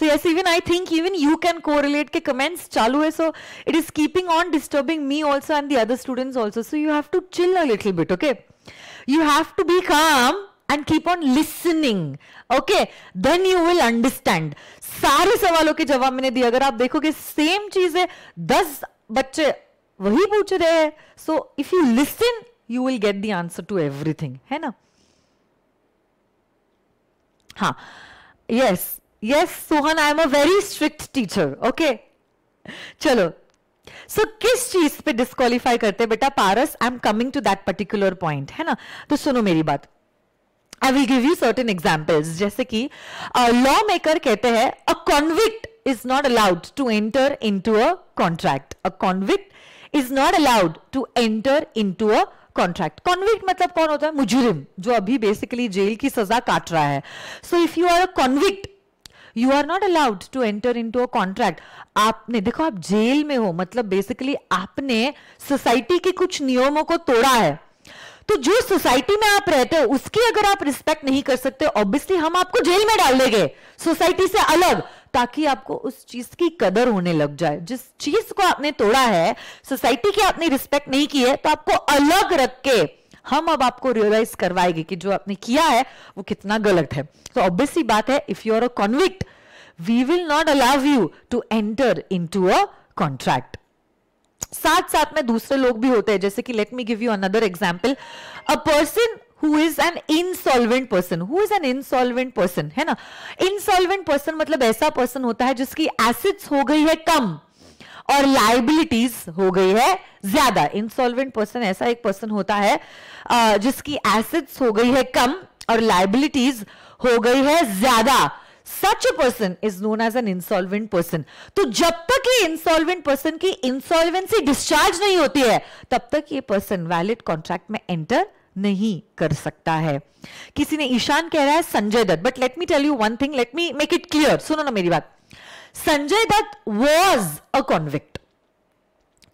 so yes even I think even you can को रिलेट के कमेंट्स चालू है so it is keeping on disturbing me also and the other student also so you have to chill a little bit okay you have to be calm and keep on listening okay then you will understand सारे सवालों के जवाब मैंने दिए अगर आप देखोगे same चीज है दस बच्चे वही पूछ रहे हैं so if you listen you will get the answer to everything है ना ha yes yes Sohan I am a very strict teacher okay चलो सो so, किस चीज पे डिस्कालीफाई करते बेटा Paras I am coming to that particular point है ना तो सुनो मेरी बात I will give you certain examples जैसे कि लॉ uh, मेकर कहते हैं a convict is not allowed to enter in to a contract a convict is not allowed to enter in to a contract convict मतलब कौन होता है मुजुरिम जो अभी बेसिकली जेल की सजा काट रहा है so if you are a convict you are not allowed to enter in to a contract आपने देखो आप जेल में हो मतलब बेसिकली आपने सोसाइटी के कुछ नियमों को तोड़ा है तो जो सोसाइटी में आप रहते हो उसकी अगर आप रिस्पेक्ट नहीं कर सकते ऑब्वियसली हम आपको जेल में डाल देंगे सोसाइटी से अलग ताकि आपको उस चीज की कदर होने लग जाए जिस चीज को आपने तोड़ा है सोसाइटी की आपने रिस्पेक्ट नहीं की है तो आपको अलग रख के हम अब आपको रियलाइज करवाएंगे कि जो आपने किया है वो कितना गलत है तो ऑब्वियसली बात है if you are a convict we will not allow you to enter in to a contract साथ साथ में दूसरे लोग भी होते हैं जैसे कि let me give you another example a person who is an insolvent person who is an insolvent person है ना इनसॉल्वेंट पर्सन मतलब ऐसा पर्सन होता है जिसकी एसिड्स हो गई है कम और लाइबिलिटीज हो गई है ज्यादा इंसॉल्वेंट पर्सन ऐसा एक पर्सन होता है जिसकी एसिड्स हो गई है कम और लाइबिलिटीज हो गई है ज्यादा such a person is known as an insolvent person तो जब तक ये इंसॉल्वेंट पर्सन की इंसॉल्वेंसी डिस्चार्ज नहीं होती है तब तक ये पर्सन वैलिड कॉन्ट्रैक्ट में एंटर नहीं कर सकता है किसी ने ईशान कह रहा है Sanjay Dutt but let me tell you one thing let me make it clear सुनो ना मेरी बात Sanjay Dutt was a convict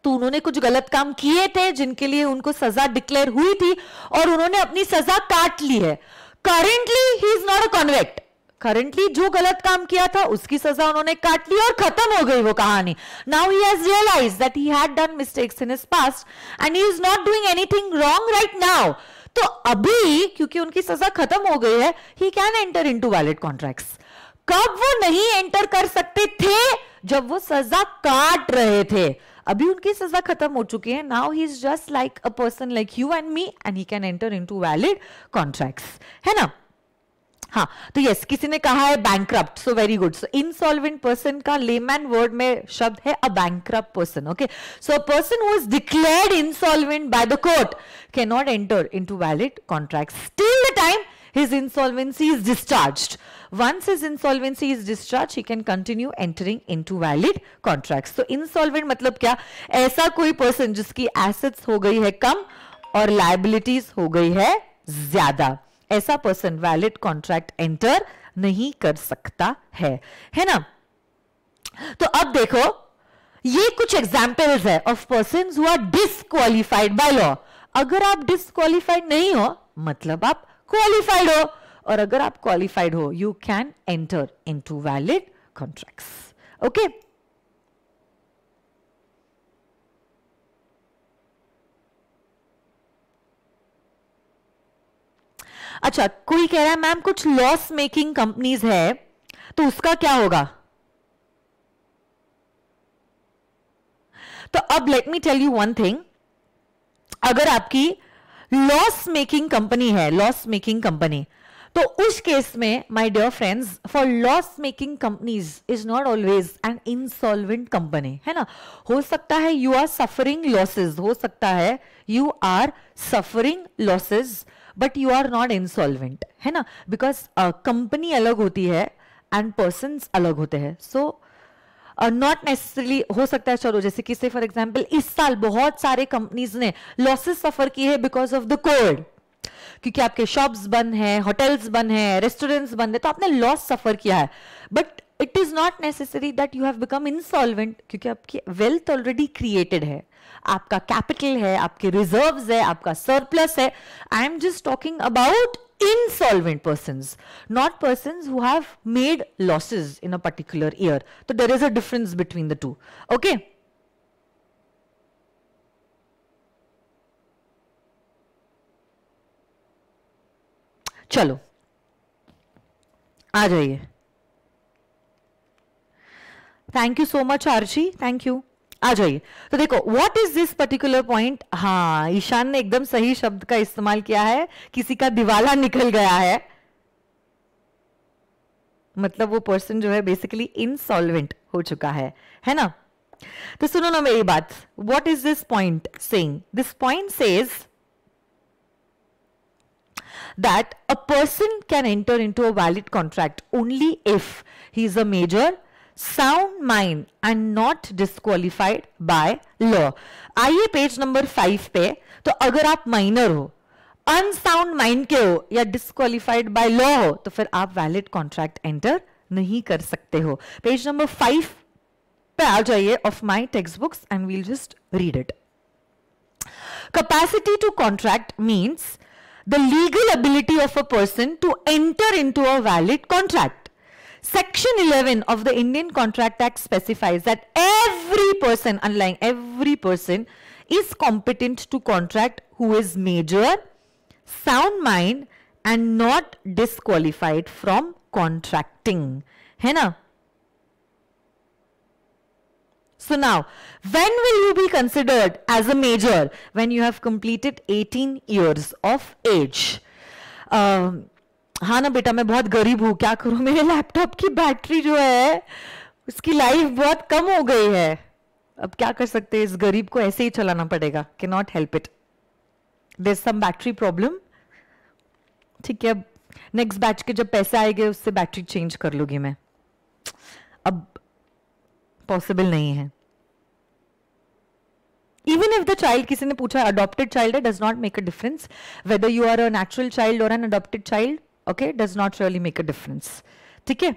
तो उन्होंने कुछ गलत काम किए थे जिनके लिए उनको सजा डिक्लेयर हुई थी और उन्होंने अपनी सजा काट ली है currently he is not a convict currently जो गलत काम किया था उसकी सजा उन्होंने काट ली और खत्म हो गई वो कहानी now he has realise that he had done mistakes in his past and he is not doing anything wrong right now तो अभी क्योंकि उनकी सजा खत्म हो गई है he can enter in to valid contract कब वो नहीं एंटर कर सकते थे जब वो सजा काट रहे थे अभी उनकी सजा खत्म हो चुकी है now he is just like a person like you and me and he can enter in to valid contract है ना हाँ तो यस किसी ने कहा है bankrupt so very good so insolvent person का लेमैन वर्ड में शब्द है a bankrupt person okay so a person who is declared insolvent by the court can not enter to valid contract still the time his insolvency is discharged. Once his insolvency is discharged, he can continue entering into valid contracts. So insolvent मतलब क्या ऐसा कोई person जिसकी assets हो गई है कम और liabilities हो गई है ज्यादा ऐसा पर्सन वैलिड कॉन्ट्रैक्ट एंटर नहीं कर सकता है है ना तो अब देखो ये कुछ एग्जाम्पल्स है of person who are disqualified by law अगर आप डिसक्वालिफाइड नहीं हो मतलब आप क्वालिफाइड हो और अगर आप क्वालिफाइड हो you can enter into valid contracts okay अच्छा कोई कह रहा है मैम कुछ लॉस मेकिंग कंपनीज है तो उसका क्या होगा तो अब let me tell you one thing अगर आपकी लॉस मेकिंग कंपनी है लॉस मेकिंग कंपनी तो उस केस में my dear friends for loss making companies is not always an insolvent company है ना हो सकता है यू आर सफरिंग लॉसेज हो सकता है you are suffering losses but you are not insolvent है ना बिकॉज कंपनी uh, अलग होती है एंड पर्सन अलग होते हैं सो नॉट नेसेसरली हो सकता है चलो जैसे कि से फॉर एग्जाम्पल इस साल बहुत सारे कंपनीज ने लॉसेस सफर किए हैं बिकॉज ऑफ द कोविड क्योंकि आपके शॉप्स बंद हैं होटल्स बंद हैं रेस्टोरेंट्स बंद है तो आपने लॉस सफर किया है but it is not necessary that you have become insolvent क्योंकि आपकी वेल्थ ऑलरेडी क्रिएटेड है आपका कैपिटल है आपके रिजर्व है आपका सरप्लस है I am just talking about insolvent person not person who made losses in a particular year तो there is a difference between the two okay चलो आ जाइए थैंक यू सो मच आरजी थैंक यू आ जाइए तो देखो what is this particular point हाँ ईशान ने एकदम सही शब्द का इस्तेमाल किया है किसी का दिवाला निकल गया है मतलब वो पर्सन जो है बेसिकली इनसॉल्वेंट हो चुका है है ना तो सुनो ना मेरी बात what is this point saying this point says that a person can enter into a valid contract only if he is a major sound mind and not disqualified by law. आइए पेज नंबर फाइव पे तो अगर आप minor हो unsound mind के हो या disqualified by law हो तो फिर आप वैलिड कॉन्ट्रैक्ट एंटर नहीं कर सकते हो पेज नंबर फाइव पे आ जाइए of my text books and we'll just read it to contract means the legal legal of a person to enter in to a valid contract Section 11 of the Indian Contract Act specifies that every person, unlike every person, is competent to contract who is major, sound mind and not disqualified from contracting. Hena. So now, when will you be considered as a major? When you have completed 18 years of age. Um, हाँ ना बेटा मैं बहुत गरीब हूँ क्या करूँ मेरे लैपटॉप की बैटरी जो है उसकी लाइफ बहुत कम हो गई है अब क्या कर सकते हैं इस गरीब को ऐसे ही चलाना पड़ेगा के not help it there some battery problem ठीक है अब नेक्स्ट बैच के जब पैसे आएंगे उससे बैटरी चेंज कर लूंगी मैं अब पॉसिबल नहीं है इवन इफ द चाइल्ड किसी ने पूछा अडॉप्टेड चाइल्ड है does not make a difference whether you are a natural child और an adopted child okay does not really make a difference ठीक है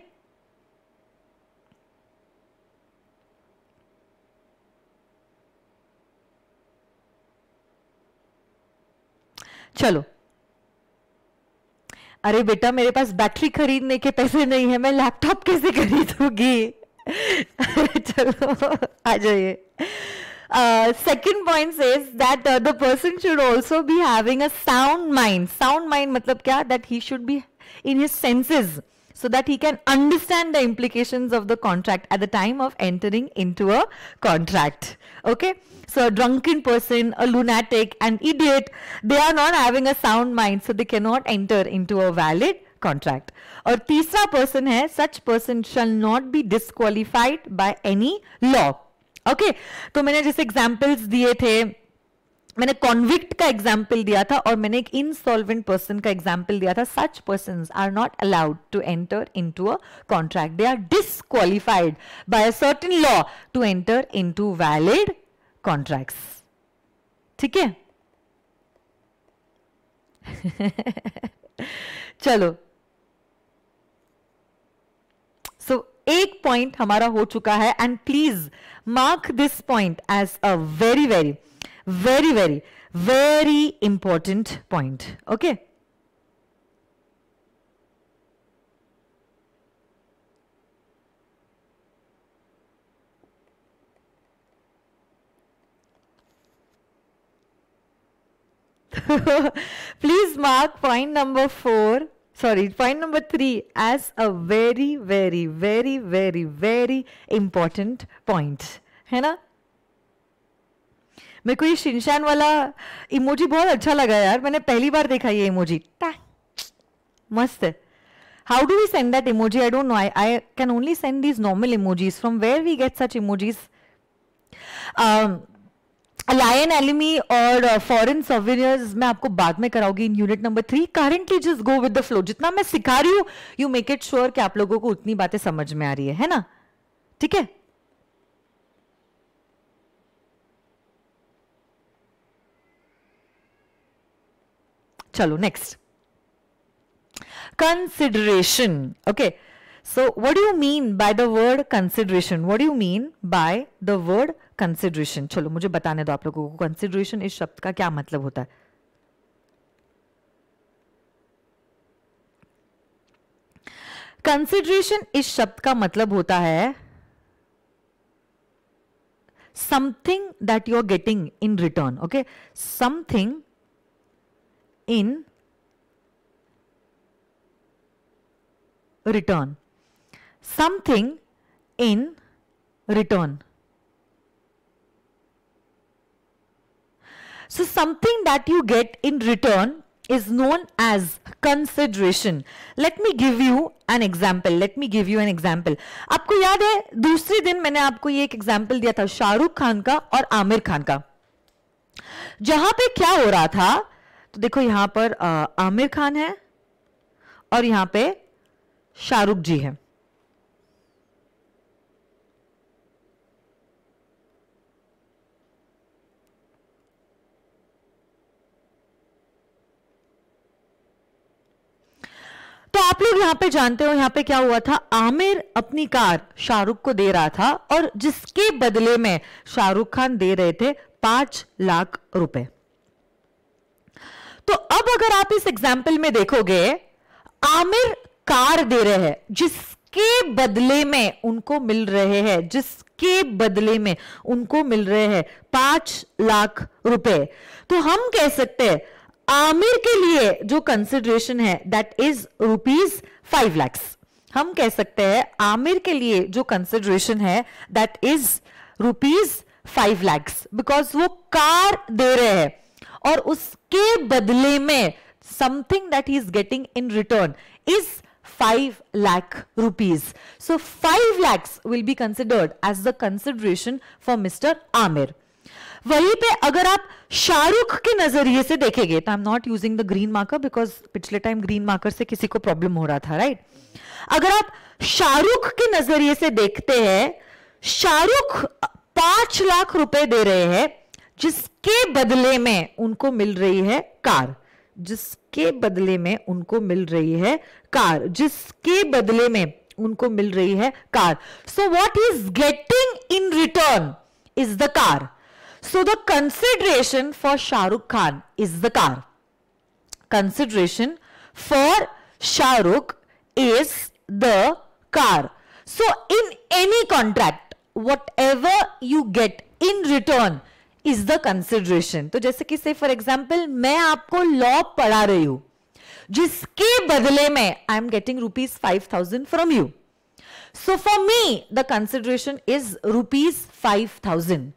चलो अरे बेटा मेरे पास बैटरी खरीदने के पैसे नहीं है मैं लैपटॉप कैसे खरीदूंगी [laughs] चलो आ जाइए Uh, second point says that uh, the person should also be having a sound mind sound mind matlab kya that he should be in his senses so that he can understand the implications of the contract at the time of entering into a contract. Okay. So a drunken person, a lunatic, an idiot, they are not having a sound mind. So they cannot enter into a valid contract. Or third person hai, such person shall not be disqualified by any law. Okay तो मैंने जैसे examples दिए थे मैंने convict का example दिया था और मैंने एक इनसॉल्वेंट पर्सन का एग्जाम्पल दिया था such person are not allowed to enter in to a contract they are disqualified by a certain law to enter in to valid contract ठीक है [laughs] चलो एक पॉइंट हमारा हो चुका है and please mark this point as a very very very very very important point okay please mark point number four sorry point number three as a very very very very very important point है ना मेरे को ये शिनशान वाला emoji बहुत अच्छा लगा यार मैंने पहली बार देखा ये इमोजी मस्त है how do we send that emoji I don't know I I can only send these normal emojis from where we get such emojis lion एलिमी और फॉरेन uh, सोवेनियर्स मैं आपको बाद में कराऊंगी in unit number three currently just go with the flow जितना मैं सिखा रही हूं यू मेक इट श्योर कि आप लोगों को उतनी बातें समझ में आ रही है है ना ठीक है चलो next consideration okay okay. So, what do you mean by the word consideration? What do you mean by the word consideration? चलो मुझे बताने दो आप लोगों को consideration इस शब्द का क्या मतलब होता है Consideration इस शब्द का मतलब होता है something that you are getting in return, okay? Something in return. something in return. So something that you get in return is known as consideration. Let me give you an example. Let me give you an example. aapko yaad hai dusre din maine aapko ye ek example diya tha shahrukh khan ka aur aamir khan ka jahan pe kya ho raha tha to dekho yahan par aamir khan hai aur yahan pe shahrukh ji जी तो आप लोग यहाँ पे जानते हो यहाँ पे क्या हुआ था आमिर अपनी कार शाहरुख को दे रहा था और जिसके बदले में शाहरुख खान दे रहे थे पांच लाख रुपए तो अब अगर आप इस एग्जाम्पल में देखोगे आमिर कार दे रहे हैं जिसके बदले में उनको मिल रहे हैं जिसके बदले में उनको मिल रहे हैं पांच लाख रुपए तो हम कह सकते हैं आमिर के लिए जो कंसिडरेशन है that is rupees five lakhs हम कह सकते हैं आमिर के लिए जो कंसिडरेशन है that is rupees five lakhs because वो कार दे रहे हैं और उसके बदले में something that he is getting in return is five lakh rupees so five lakhs will be considered as the consideration for mister Aamir वहीं पे अगर आप शाहरुख के नजरिए से देखेंगे तो I am not using the green marker because पिछले टाइम ग्रीन मार्कर से किसी को प्रॉब्लम हो रहा था राइट अगर आप शाहरुख के नजरिए से देखते हैं शाहरुख पांच लाख रुपए दे रहे हैं जिसके बदले में उनको मिल रही है कार जिसके बदले में उनको मिल रही है कार जिसके बदले में उनको मिल रही है car so what is getting in return is the car So the consideration for shahrukh Khan is the car. Consideration for shahrukh is the car. So in any contract, whatever you get in return is the consideration. to jaise ki say for example main aapko law padha rahi hu jiske badle mein i am getting rupees 5000 from you so for me the consideration is rupees 5000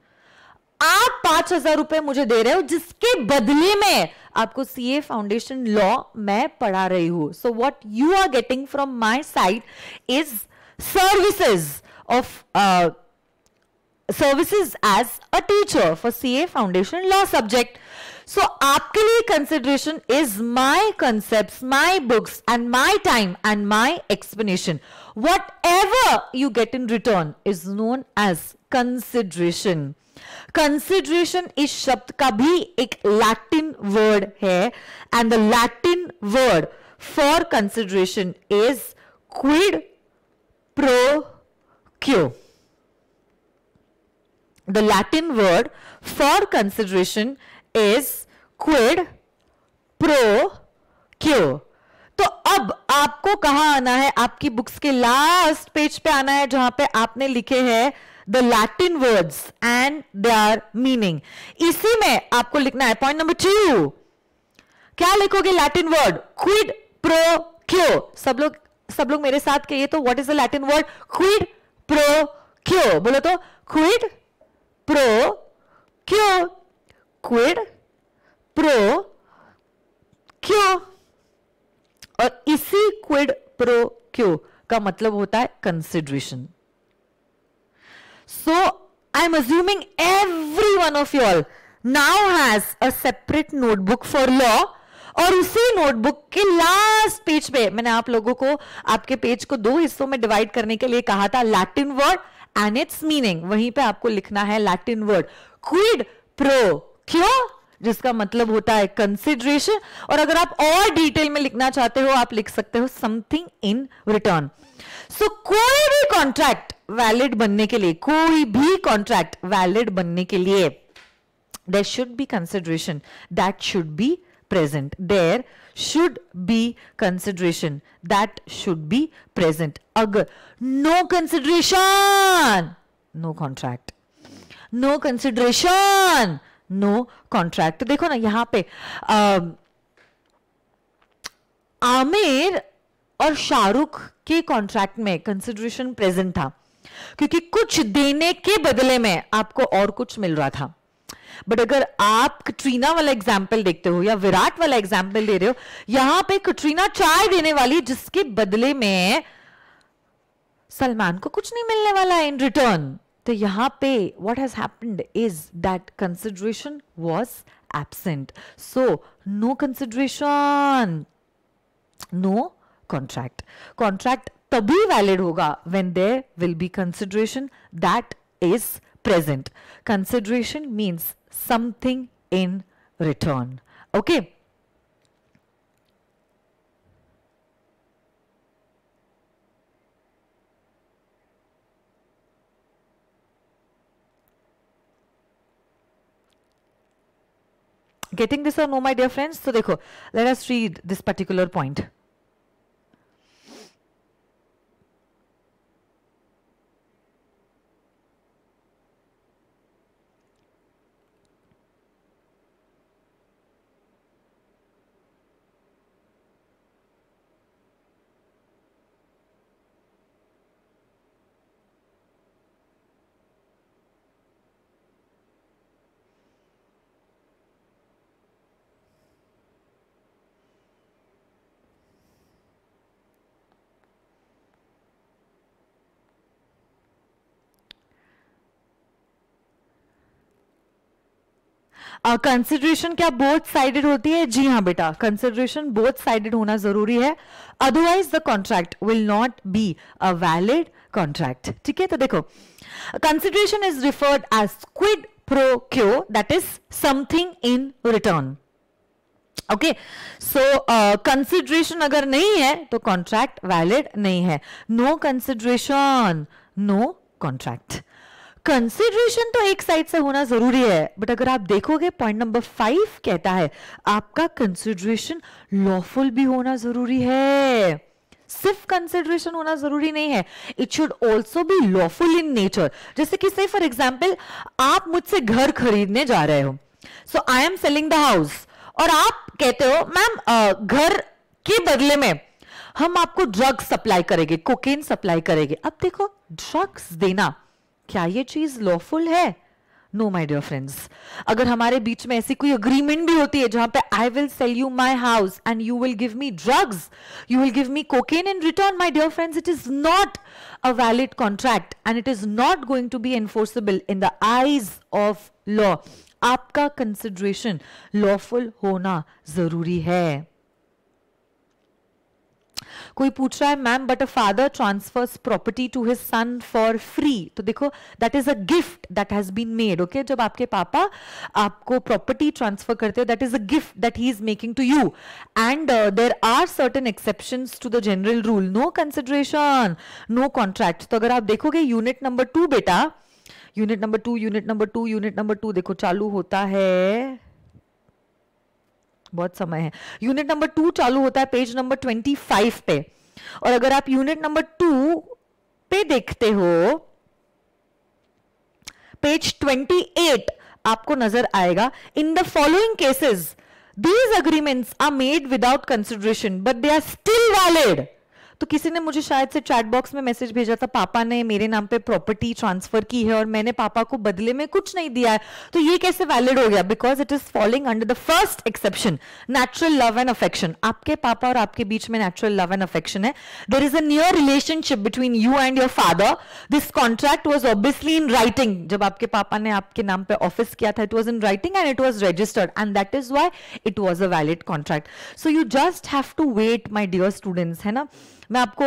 आप पांच हजार रुपए मुझे दे रहे हो जिसके बदले में आपको सीए फाउंडेशन लॉ मैं पढ़ा रही हूं so what you are getting from my side is services of services as a teacher for CA foundation law subject so आपके लिए consideration is my concept my books and my time and my explanation whatever you get in return is known as consideration consideration इस शब्द का भी एक Latin word है and the Latin word for consideration is quid pro quo the Latin word for consideration is quid pro quo तो अब आपको कहा आना है आपकी बुक्स के लास्ट पेज पे आना है जहां पे आपने लिखे हैं the Latin words and they are meaning इसी में आपको लिखना है पॉइंट नंबर टू क्या लिखोगे लैटिन वर्ड क्विड प्रो क्यो सब लोग सब लोग मेरे साथ कहिए तो what is the Latin word quid pro quo बोलो तो quid pro quo quid pro quo और इसी क्विड प्रो क्यो का मतलब होता है consideration So I am assuming every one of you all now has a separate notebook for law और उसी नोटबुक के लास्ट पेज पे मैंने आप लोगों को आपके पेज को दो हिस्सों में डिवाइड करने के लिए कहा था Latin word and its meaning वहीं पे आपको लिखना है लैटिन वर्ड क्विड प्रो क्यों जिसका मतलब होता है कंसिडरेशन और अगर आप और डिटेल में लिखना चाहते हो आप लिख सकते हो समथिंग इन रिटर्न सो कोई भी कॉन्ट्रैक्ट वैलिड बनने के लिए कोई भी कॉन्ट्रैक्ट वैलिड बनने के लिए there should be consideration that should be present there should be consideration that should be present अगर no consideration no contract no consideration no contract देखो ना यहां पे आमिर और शाहरुख के कॉन्ट्रैक्ट में कंसिडरेशन प्रेजेंट था क्योंकि कुछ देने के बदले में आपको और कुछ मिल रहा था बट अगर आप कटरीना वाला एग्जाम्पल देखते हो या विराट वाला एग्जाम्पल दे रहे हो यहां पे कटरीना चाय देने वाली जिसके बदले में सलमान को कुछ नहीं मिलने वाला है इन रिटर्न तो यहां पे what has happened is that consideration was absent so no consideration no contract contract तभी वैलिड होगा when there will be consideration that is present consideration means something in return okay getting this or no my dear friends so dekho let us read this particular point consideration क्या both sided होती है जी हाँ बेटा consideration both sided होना जरूरी है otherwise the contract will not be a valid contract ठीक है तो देखो consideration is referred as quid pro quo that is something in return okay so consideration अगर नहीं है तो कॉन्ट्रैक्ट वैलिड नहीं है no consideration no contract consideration तो एक साइड से होना जरूरी है बट अगर आप देखोगे पॉइंट नंबर फाइव कहता है आपका कंसिडरेशन लॉफुल भी होना जरूरी है सिर्फ कंसिडरेशन होना जरूरी नहीं है it should also be lawful in nature जैसे कि से फॉर एग्जाम्पल आप मुझसे घर खरीदने जा रहे हो so I am selling the house और आप कहते हो मैम घर के बदले में हम आपको ड्रग्स सप्लाई करेंगे कोकेन सप्लाई करेंगे अब देखो ड्रग्स देना क्या ये चीज लॉफुल है नो माई डियर फ्रेंड्स अगर हमारे बीच में ऐसी कोई अग्रीमेंट भी होती है जहां पे I will sell you my house and you will give me drugs you will give me cocaine in return my dear friends it is not a valid contract and it is not going to be enforceable in the eyes of law आपका consideration lawful होना जरूरी है कोई पूछ रहा है ma'am but a father transfers property to his son for free तो देखो that is a gift that has been made okay जब आपके पापा आपको प्रॉपर्टी ट्रांसफर करते हो that is a gift that he is making to you and there are certain exception to the general rule no consideration no contract तो अगर आप देखोगे यूनिट नंबर टू बेटा unit number two unit number two unit number two देखो चालू होता है बहुत समय है यूनिट नंबर टू चालू होता है पेज नंबर ट्वेंटी फाइव पे और अगर आप यूनिट नंबर टू पे देखते हो पेज ट्वेंटी एट आपको नजर आएगा in the following cases these agreements are made without consideration but they are still valid तो किसी ने मुझे शायद से चैट बॉक्स में मैसेज भेजा था पापा ने मेरे नाम पे प्रॉपर्टी ट्रांसफर की है और मैंने पापा को बदले में कुछ नहीं दिया है तो ये कैसे वैलिड हो गया because it is following under the first exception natural love and affection आपके पापा और आपके बीच में नेचुरल लव एंड अफेक्शन है there is a near relationship between you and your father this contract was obviously in writing जब आपके पापा ने आपके नाम पे ऑफिस किया था it was in writing and it was registered and that is why it was a valid contract so you just have to wait my dear students है ना मैं आपको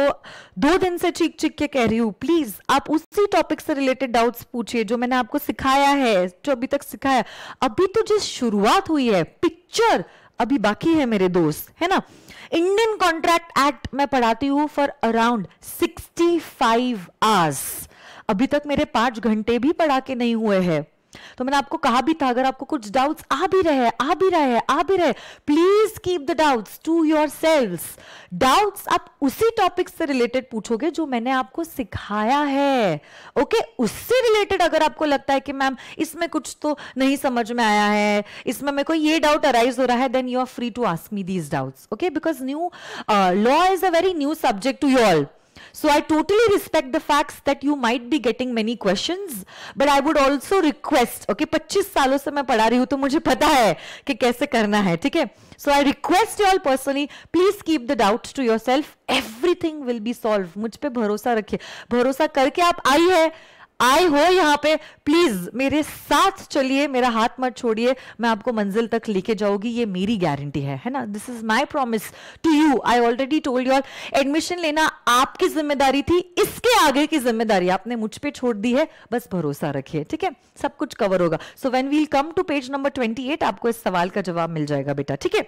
दो दिन से चीख चीख के कह रही हूँ प्लीज आप उसी टॉपिक से रिलेटेड डाउट्स पूछिए जो मैंने आपको सिखाया है जो अभी तक सिखाया अभी तो जिस शुरुआत हुई है पिक्चर अभी बाकी है मेरे दोस्त है ना इंडियन कॉन्ट्रैक्ट एक्ट मैं पढ़ाती हूँ for around sixty five hours अभी तक मेरे पांच घंटे भी पढ़ा के नहीं हुए हैं तो मैंने आपको कहा भी था अगर आपको कुछ डाउट्स आ भी रहे हैं आ भी रहे हैं आ भी रहे please keep the doubts to yourselves doubts आप उसी टॉपिक से रिलेटेड पूछोगे जो मैंने आपको सिखाया है ओके okay? उससे रिलेटेड अगर आपको लगता है कि मैम इसमें कुछ तो नहीं समझ में आया है इसमें मेरे को ये डाउट अराइज हो रहा है then you are free to ask me these doubts okay because new law is a very new subject to you all So I totally respect the facts that you might be getting many questions, but I would also request, okay, 25 saalon se main padha rahi hu to mujhe pata hai ki kaise karna hai theek hai So I request you all personally, please keep the doubts to yourself. Everything will be solved. mujh pe bharosa rakhiye bharosa karke aap aayi hai आए हो यहाँ पे please मेरे साथ चलिए मेरा हाथ मत छोड़िए मैं आपको मंजिल तक लेके जाऊंगी ये मेरी गारंटी है है ना this is my promise to you I already told you admission लेना आपकी जिम्मेदारी थी इसके आगे की जिम्मेदारी आपने मुझ पे छोड़ दी है बस भरोसा रखिए ठीक है सब कुछ कवर होगा so when we'll come to page number twenty आपको इस सवाल का जवाब मिल जाएगा बेटा ठीक है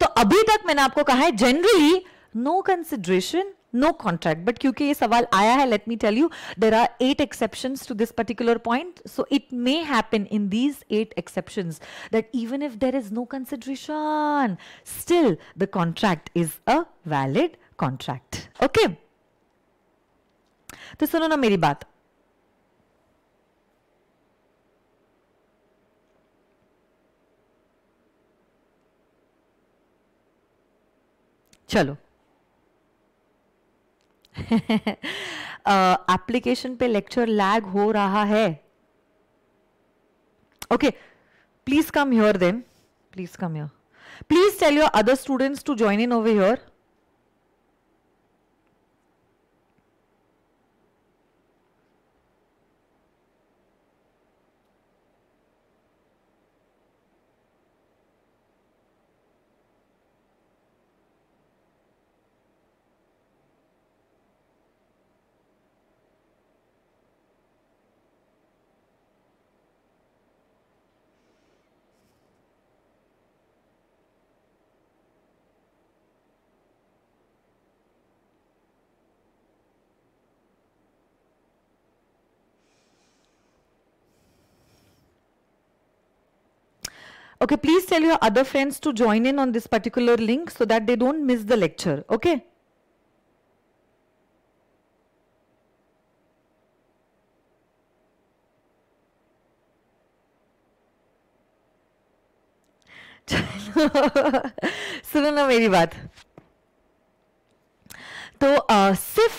तो अभी तक मैंने आपको कहा है generally no consideration no contract but क्योंकि ये सवाल आया है let me tell you there are eight exception to this particular point so it may happen in these eight exception that even if there is no consideration still the contract is a valid contract okay तो सुनो ना मेरी बात चलो application [laughs] uh, पे lecture lag हो रहा है okay please come here then please come here please tell your other students to join in over here Okay, please tell your other friends to join in on this particular link so that they don't miss the lecture. Okay. सुनो ना मेरी बात तो सिर्फ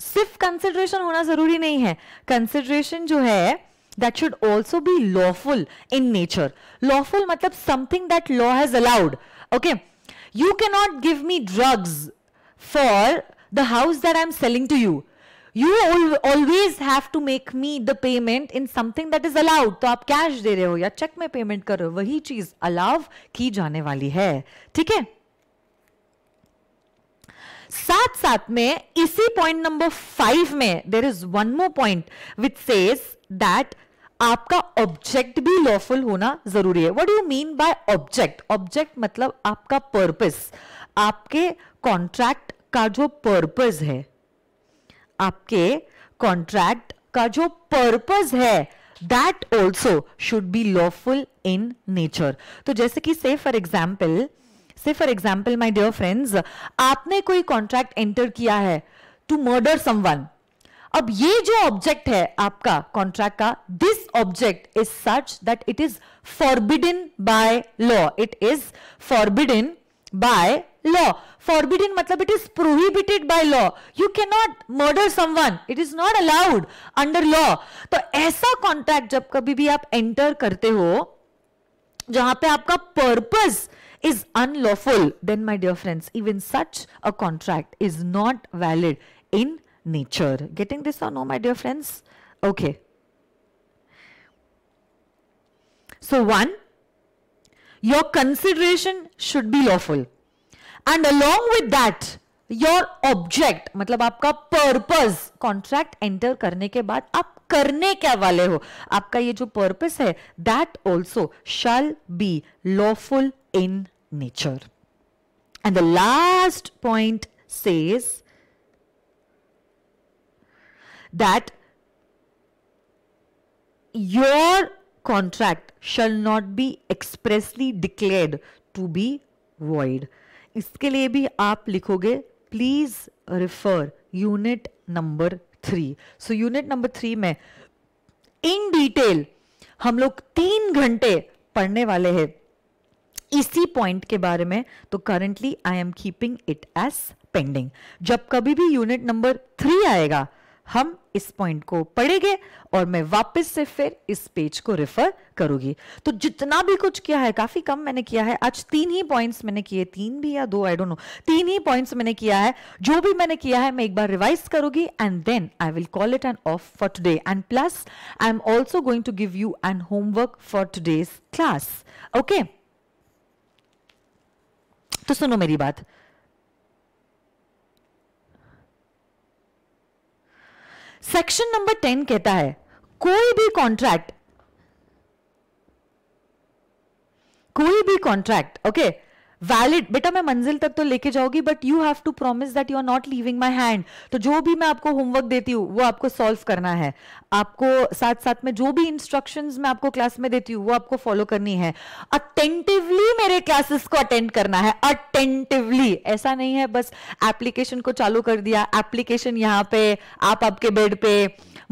सिर्फ consideration होना जरूरी नहीं है कंसिडरेशन जो है that should also be lawful in nature. Lawful matlab something that law has allowed. Okay. You cannot give me drugs for the house that I'm selling to you. You al always have to make me the payment in something that is allowed. to aap cash de rahe ho ya check mein payment kar rahe ho wahi cheez allow ki jane wali hai theek hai साथ साथ में इसी point number five में there is one more point which says that आपका object भी lawful होना जरूरी है what you mean by object object मतलब आपका पर्पज आपके कॉन्ट्रैक्ट का जो पर्पज है आपके कॉन्ट्रैक्ट का जो पर्पज है that also should be lawful in nature तो जैसे कि से फॉर एग्जाम्पल से for example my dear friends आपने कोई कॉन्ट्रैक्ट एंटर किया है टू मर्डर समवन अब ये जो ऑब्जेक्ट है आपका कॉन्ट्रैक्ट का this object is such that it is forbidden by law it is forbidden by law forbidden मतलब it is prohibited by law you can not murder someone it is not allowed under law तो ऐसा contract जब कभी भी आप enter करते हो जहां पे आपका purpose is unlawful then my dear friends even such a contract is not valid in nature. Getting this or no, my dear friends? Okay. So, one, your consideration should be lawful. And along with that, your object मतलब आपका purpose contract enter करने के बाद आप करने क्या वाले हो आपका ये जो पर्पस है that also shall be lawful in nature and the last point says that your contract shall not be expressly declared to be void. इसके लिए भी आप लिखोगे please refer unit number three so unit number three में in detail हम लोग तीन घंटे पढ़ने वाले हैं इसी पॉइंट के बारे में तो currently I am keeping it as pending जब कभी भी यूनिट नंबर थ्री आएगा हम इस पॉइंट को पढ़ेंगे और मैं वापस से फिर इस पेज को रेफर करूंगी तो जितना भी कुछ किया है काफी कम मैंने किया है आज तीन ही पॉइंट्स मैंने किए तीन भी या दो आई डोंट नो तीन ही पॉइंट्स मैंने किया है जो भी मैंने किया है मैं एक बार रिवाइज करूंगी and then I will call it an off for today and plus I am also going to give you an homework for today's class okay तो सुनो मेरी बात सेक्शन नंबर टेन कहता है कोई भी कॉन्ट्रैक्ट कोई भी कॉन्ट्रैक्ट ओके okay, वैलिड बेटा मैं मंजिल तक तो लेके जाऊंगी but you have to promise that you are not leaving my hand तो जो भी मैं आपको होमवर्क देती हूँ वो आपको सॉल्व करना है आपको साथ साथ में जो भी इंस्ट्रक्शन मैं आपको क्लास में देती हूँ वो आपको फॉलो करनी है अटेंटिवली मेरे क्लासेस को अटेंड करना है अटेंटिवली ऐसा नहीं है बस एप्लीकेशन को चालू कर दिया एप्लीकेशन यहाँ पे आप आपके बेड पे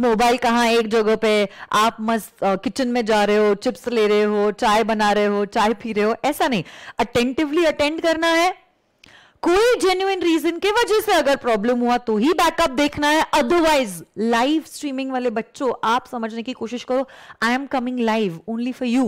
मोबाइल कहाँ एक जगह पे आप मस्त किचन में जा रहे हो चिप्स ले रहे हो चाय बना रहे हो चाय पी रहे हो ऐसा नहीं अटेंटिवली अटेंड करना है कोई जेन्युन रीजन के वजह से अगर प्रॉब्लम हुआ तो ही बैकअप देखना है अदरवाइज लाइव स्ट्रीमिंग वाले बच्चों आप समझने की कोशिश करो I am coming live only for you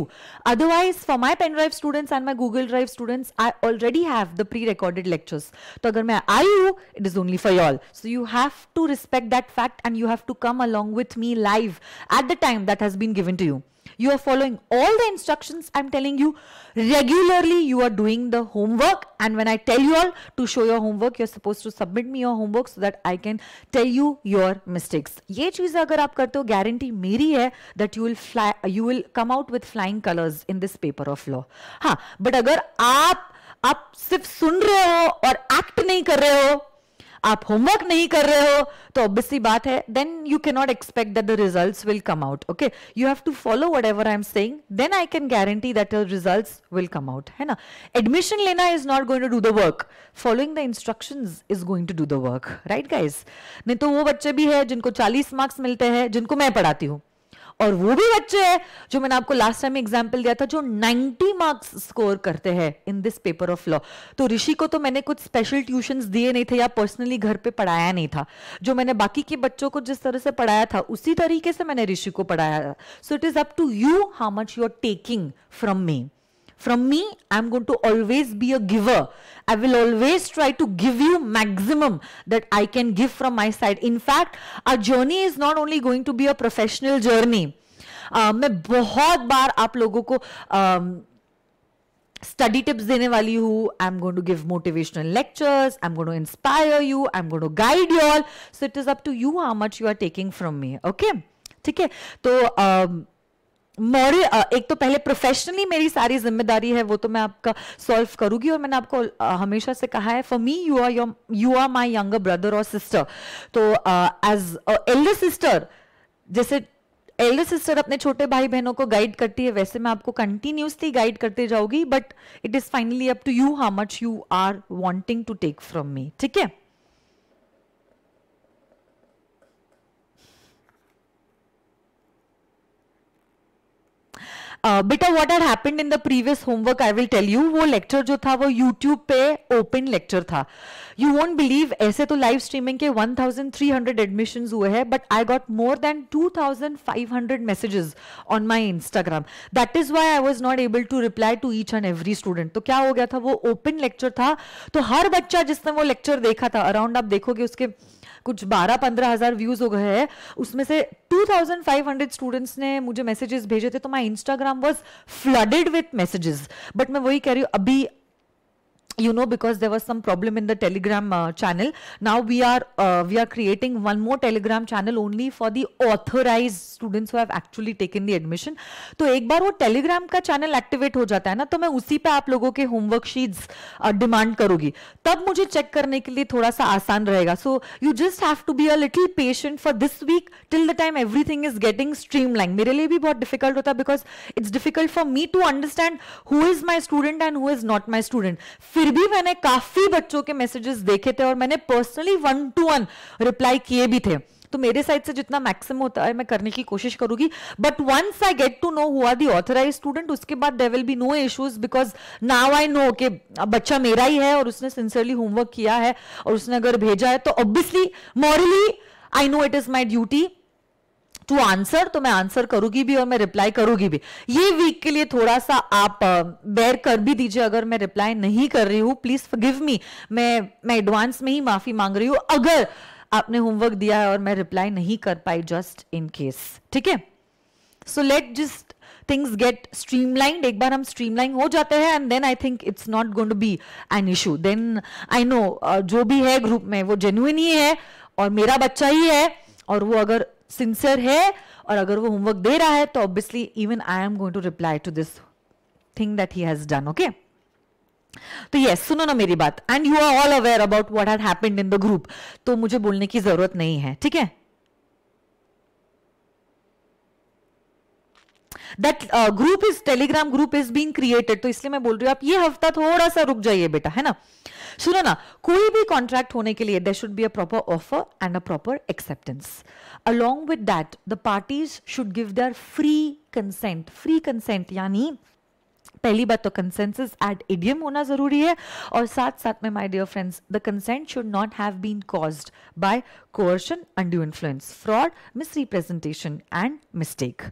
otherwise for my pen drive students and my Google drive students I already have the pre recorded lectures तो अगर मैं आई हूं it is only for y'all so you have to respect that fact and you have to come along with me live at the time that has been given to you you are following all the instructions i'm telling you regularly you are doing the homework and when i tell you all to show your homework you're supposed to submit me your homework so that i can tell you your mistakes ye cheez agar aap karte ho guarantee meri hai that you will fly you will come out with flying colors in this paper of law ha but agar aap आप सिर्फ सुन रहे हो और act नहीं कर रहे हो आप होमवर्क नहीं कर रहे हो तो ऑब्वियसली बात है then you can not expect that the result will come out okay you have to follow whatever I am saying then I can guarantee that result will come out है ना admission लेना is not going to do the work following the instruction is going to do the work right guys नहीं तो वो बच्चे भी है जिनको चालीस मार्क्स मिलते हैं जिनको मैं पढ़ाती हूँ और वो भी बच्चे हैं जो मैंने आपको लास्ट टाइम एग्जाम्पल दिया था जो 90 मार्क्स स्कोर करते हैं in this paper of law तो ऋषि को तो मैंने कुछ स्पेशल ट्यूशन दिए नहीं थे या पर्सनली घर पे पढ़ाया नहीं था जो मैंने बाकी के बच्चों को जिस तरह से पढ़ाया था उसी तरीके से मैंने ऋषि को पढ़ाया था so it is up to you how much you are taking from me From me, I'm going to always be a giver. I will always try to give you maximum that I can give from my side. In fact, our journey is not only going to be a professional journey. Uh, मैं बहुत बार आप लोगों को uh, study tips देने वाली हूँ I am going to give motivational lectures I am going to inspire you I am going to guide you all so it is up to you how much you are taking from me okay ठीक है तो uh, moral एक तो पहले professionally मेरी सारी जिम्मेदारी है वो तो मैं आपका सॉल्व करूंगी और मैंने आपको हमेशा से कहा है for me you are your you are my younger brother और सिस्टर तो एज एल्डर सिस्टर जैसे एल्डर सिस्टर अपने छोटे भाई बहनों को गाइड करती है वैसे मैं आपको कंटिन्यूसली गाइड करते जाऊंगी but it is finally up to you how much you are wanting to take from me ठीक है बेटा what are happened in the previous homework I will tell you वो लेक्चर जो था वो यूट्यूब पे ओपन लेक्चर था you won't believe ऐसे तो लाइव स्ट्रीमिंग के 1300 एडमिशंस हुए हैं but I got more than 2500 messages on my Instagram that is why I was not able to reply to each and every student तो क्या हो गया था वो ओपन लेक्चर था तो हर बच्चा जिसने वो लेक्चर देखा था अराउंड आप देखोगे उसके कुछ बारह पंद्रह हज़ार व्यूज़ हो गए हैं उसमें से two thousand five hundred students ने मुझे मैसेजेस भेजे थे तो my Instagram was flooded with messages but मैं वही कह रही हूँ अभी you know because there was some problem in the telegram uh, channel now we are uh, we are creating one more telegram channel only for the authorized students who have actually taken the admission to ek bar wo telegram ka channel activate ho jata hai na to main usi pe aap logo ke homework sheets uh, demand karungi tab mujhe check karne ke liye thoda sa aasan rahega so you just have to be a little patient for this week till the time everything is getting streamlined mere liye bhi bahut difficult hota because it's difficult for me to understand who is my student and who is not my student फिर भी मैंने काफी बच्चों के messages देखे थे और मैंने personally one to one reply किए भी थे तो मेरे साइड से जितना मैक्सिम होता है मैं करने की कोशिश करूंगी but once I get to know हुआ दी ऑथराइज स्टूडेंट उसके बाद there will be no issues because now I know के बच्चा मेरा ही है और उसने सिंसियरली होमवर्क किया है और उसने अगर भेजा है तो obviously morally I know it is my duty to answer तो मैं आंसर करूंगी भी और मैं रिप्लाई करूंगी भी ये वीक के लिए थोड़ा सा आप बेर कर भी दीजिए अगर मैं रिप्लाई नहीं कर रही हूं प्लीज गिव मी मैं मैं एडवांस में ही माफी मांग रही हूं अगर आपने होमवर्क दिया है और मैं रिप्लाई नहीं कर पाई जस्ट इन केस ठीक है so let just things get streamlined एक बार हम स्ट्रीमलाइन हो जाते हैं and then I think it's not going to be an issue then I know जो भी है ग्रुप में वो जेन्यून ही है और मेरा बच्चा ही है और वो अगर सिंसियर है और अगर वो होमवर्क दे रहा है तो obviously even I am going to reply to this thing that he has done okay तो यस सुनो ना मेरी बात and you are all aware about what had happened in the group तो मुझे बोलने की जरूरत नहीं है ठीक है that group is Telegram group is been created तो इसलिए मैं बोल रही हूँ आप ये हफ्ता थोड़ा सा रुक जाइए बेटा है ना सुनो ना कोई भी कॉन्ट्रैक्ट होने के लिए there should be a proper offer and a proper acceptance along with that the parties should give their free consent free consent यानी पहली बात तो कंसेंसस एट इडियम होना जरूरी है और साथ साथ में my dear friends the consent should not have been caused by coercion undue influence fraud misrepresentation and mistake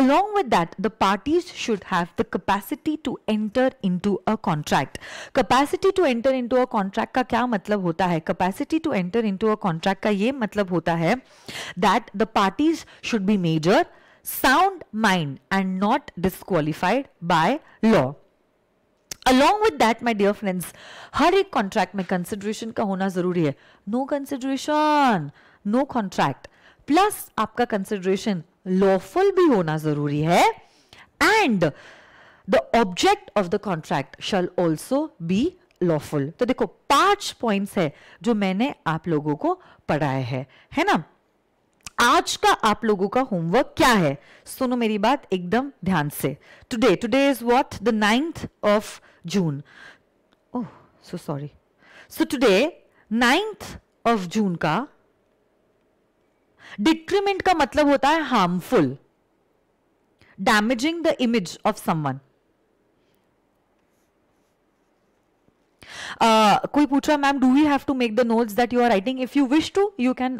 along with that the parties should have the capacity to enter into a contract capacity to enter into a contract का क्या मतलब होता है capacity to enter into a contract का ये मतलब होता है that the parties should be major sound mind and not disqualified by law. Along with that my dear friends हर एक कॉन्ट्रैक्ट में कंसिडरेशन का होना जरूरी है no consideration no contract plus आपका कंसिडरेशन लॉफुल भी होना जरूरी है and the object of the contract shall also be lawful तो देखो पांच पॉइंट्स है जो मैंने आप लोगों को पढ़ाए है है ना आज का आप लोगों का होमवर्क क्या है सुनो मेरी बात एकदम ध्यान से today today is what the ninth of June oh so sorry so today ninth of June का डिट्रीमेंट का मतलब होता है harmful damaging the image of someone कोई पूछ रहा ma'am do you have to make the notes that you are writing if you wish to you can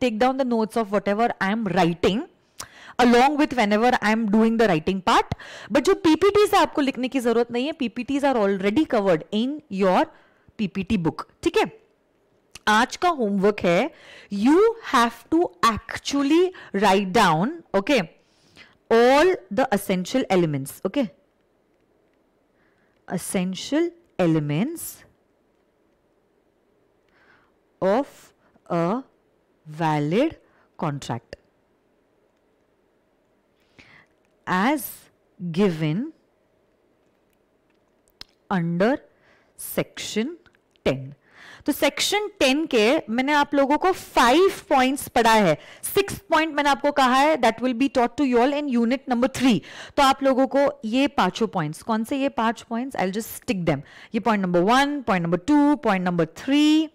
take down the notes of whatever I am writing along with whenever I am doing the writing part but जो PPTs है आपको लिखने की जरूरत नहीं है PPTs are already covered in your PPT book ठीक है आज का होमवर्क है you have to actually write down okay all the essential elements okay essential elements of a valid contract as given under section 10 तो section ten के मैंने आप लोगों को फाइव पॉइंट्स पढ़ा है सिक्स पॉइंट मैंने आपको कहा है that will be taught to y'all in unit number three तो आप लोगों को ये पांचों पॉइंट्स कौन से ये पांच points I just stick them ये point number one point number two point number three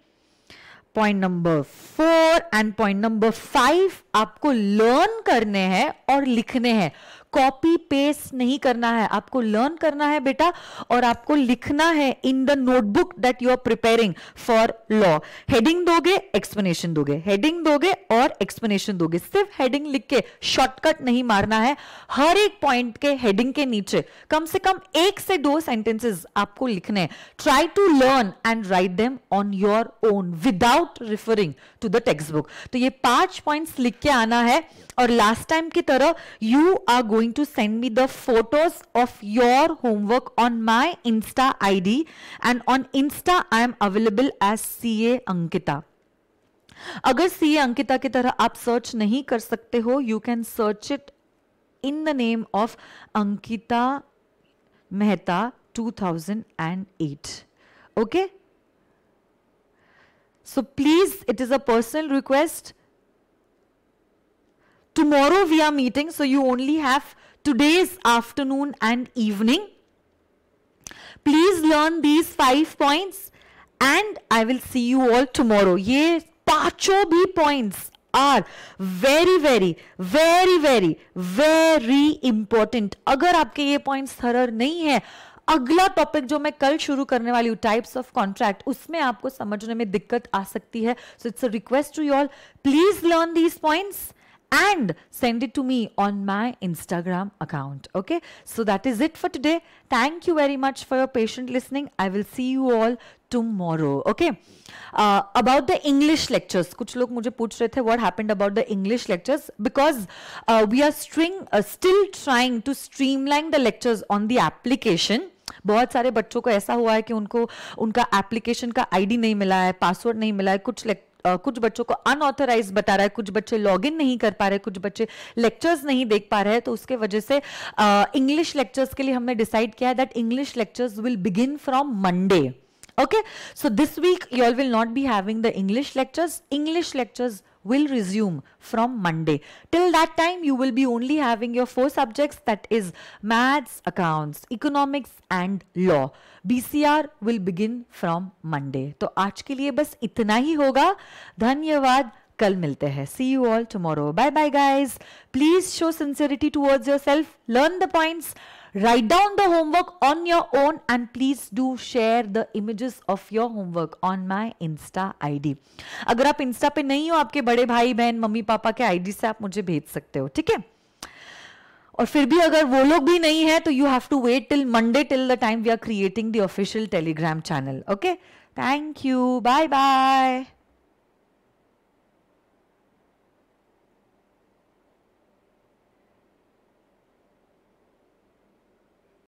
point number four and point number five आपको लर्न करने हैं और लिखने हैं कॉपी पेस्ट नहीं करना है आपको लर्न करना है बेटा और आपको लिखना है in the notebook that you are preparing for law heading दोगे एक्सप्लेनेशन दोगे हेडिंग दोगे और एक्सप्लेनेशन दोगे सिर्फ हेडिंग लिख के शॉर्टकट नहीं मारना है हर एक पॉइंट के हेडिंग के नीचे कम से कम एक से दो सेंटेंसेस आपको लिखने try to learn and write them on your own without referring to the textbook तो ये पांच पॉइंट लिख के आना है और लास्ट टाइम की तरह you are going going to send me the photos of your homework on my Insta ID and on Insta I am available as CA Ankita. अगर सी अंकिता की तरह आप सर्च नहीं कर सकते हो you can search it in the name of Ankita Mehta 2008 okay so please it is a personal request tomorrow we are meeting so you only have today's afternoon and evening please learn these five points and i will see you all tomorrow ye paancho bhi points are very very very very very important agar aapke ye points thorough nahi hai अगला topic जो मैं कल शुरू करने वाली हूं types of contract उसमें आपको समझने में दिक्कत आ सकती है so it's a request to you all please learn these points and send it to me on my Instagram account. Okay, so that is it for today. Thank you very much for your patient listening. I will see you all tomorrow. Okay, uh, about the English lectures. कुछ लोग मुझे पूछ रहे थे what happened about the English lectures because uh, we are string, uh, still trying to streamline the lectures on the application. बहुत सारे बच्चों को ऐसा हुआ है कि उनको उनका एप्लीकेशन का आईडी नहीं मिला है पासवर्ड नहीं मिला है कुछ लेक्चर कुछ बच्चों को अनऑथराइज बता रहा है कुछ बच्चे लॉग इन नहीं कर पा रहे कुछ बच्चे लेक्चर्स नहीं देख पा रहे हैं तो उसके वजह से इंग्लिश लेक्चर्स के लिए हमने डिसाइड किया है that English lectures will begin from Monday okay so this week you all will not be having the English lectures English lectures will resume from Monday. Till that time, you will be only having your four subjects that is maths, accounts, economics and law. BCR will begin from Monday. तो आज के लिए बस इतना ही होगा धन्यवाद कल मिलते हैं see you all tomorrow bye bye guys please show sincerity towards your yourself learn the points Write down the homework on your own and please do share the images of your homework on my Insta ID. agar aap insta pe nahi ho aapke bade bhai behan mummy papa ke id se aap mujhe bhej sakte ho theek hai और फिर भी अगर वो लोग भी नहीं है तो you have to wait till Monday till the time we are creating the official Telegram channel okay thank you bye bye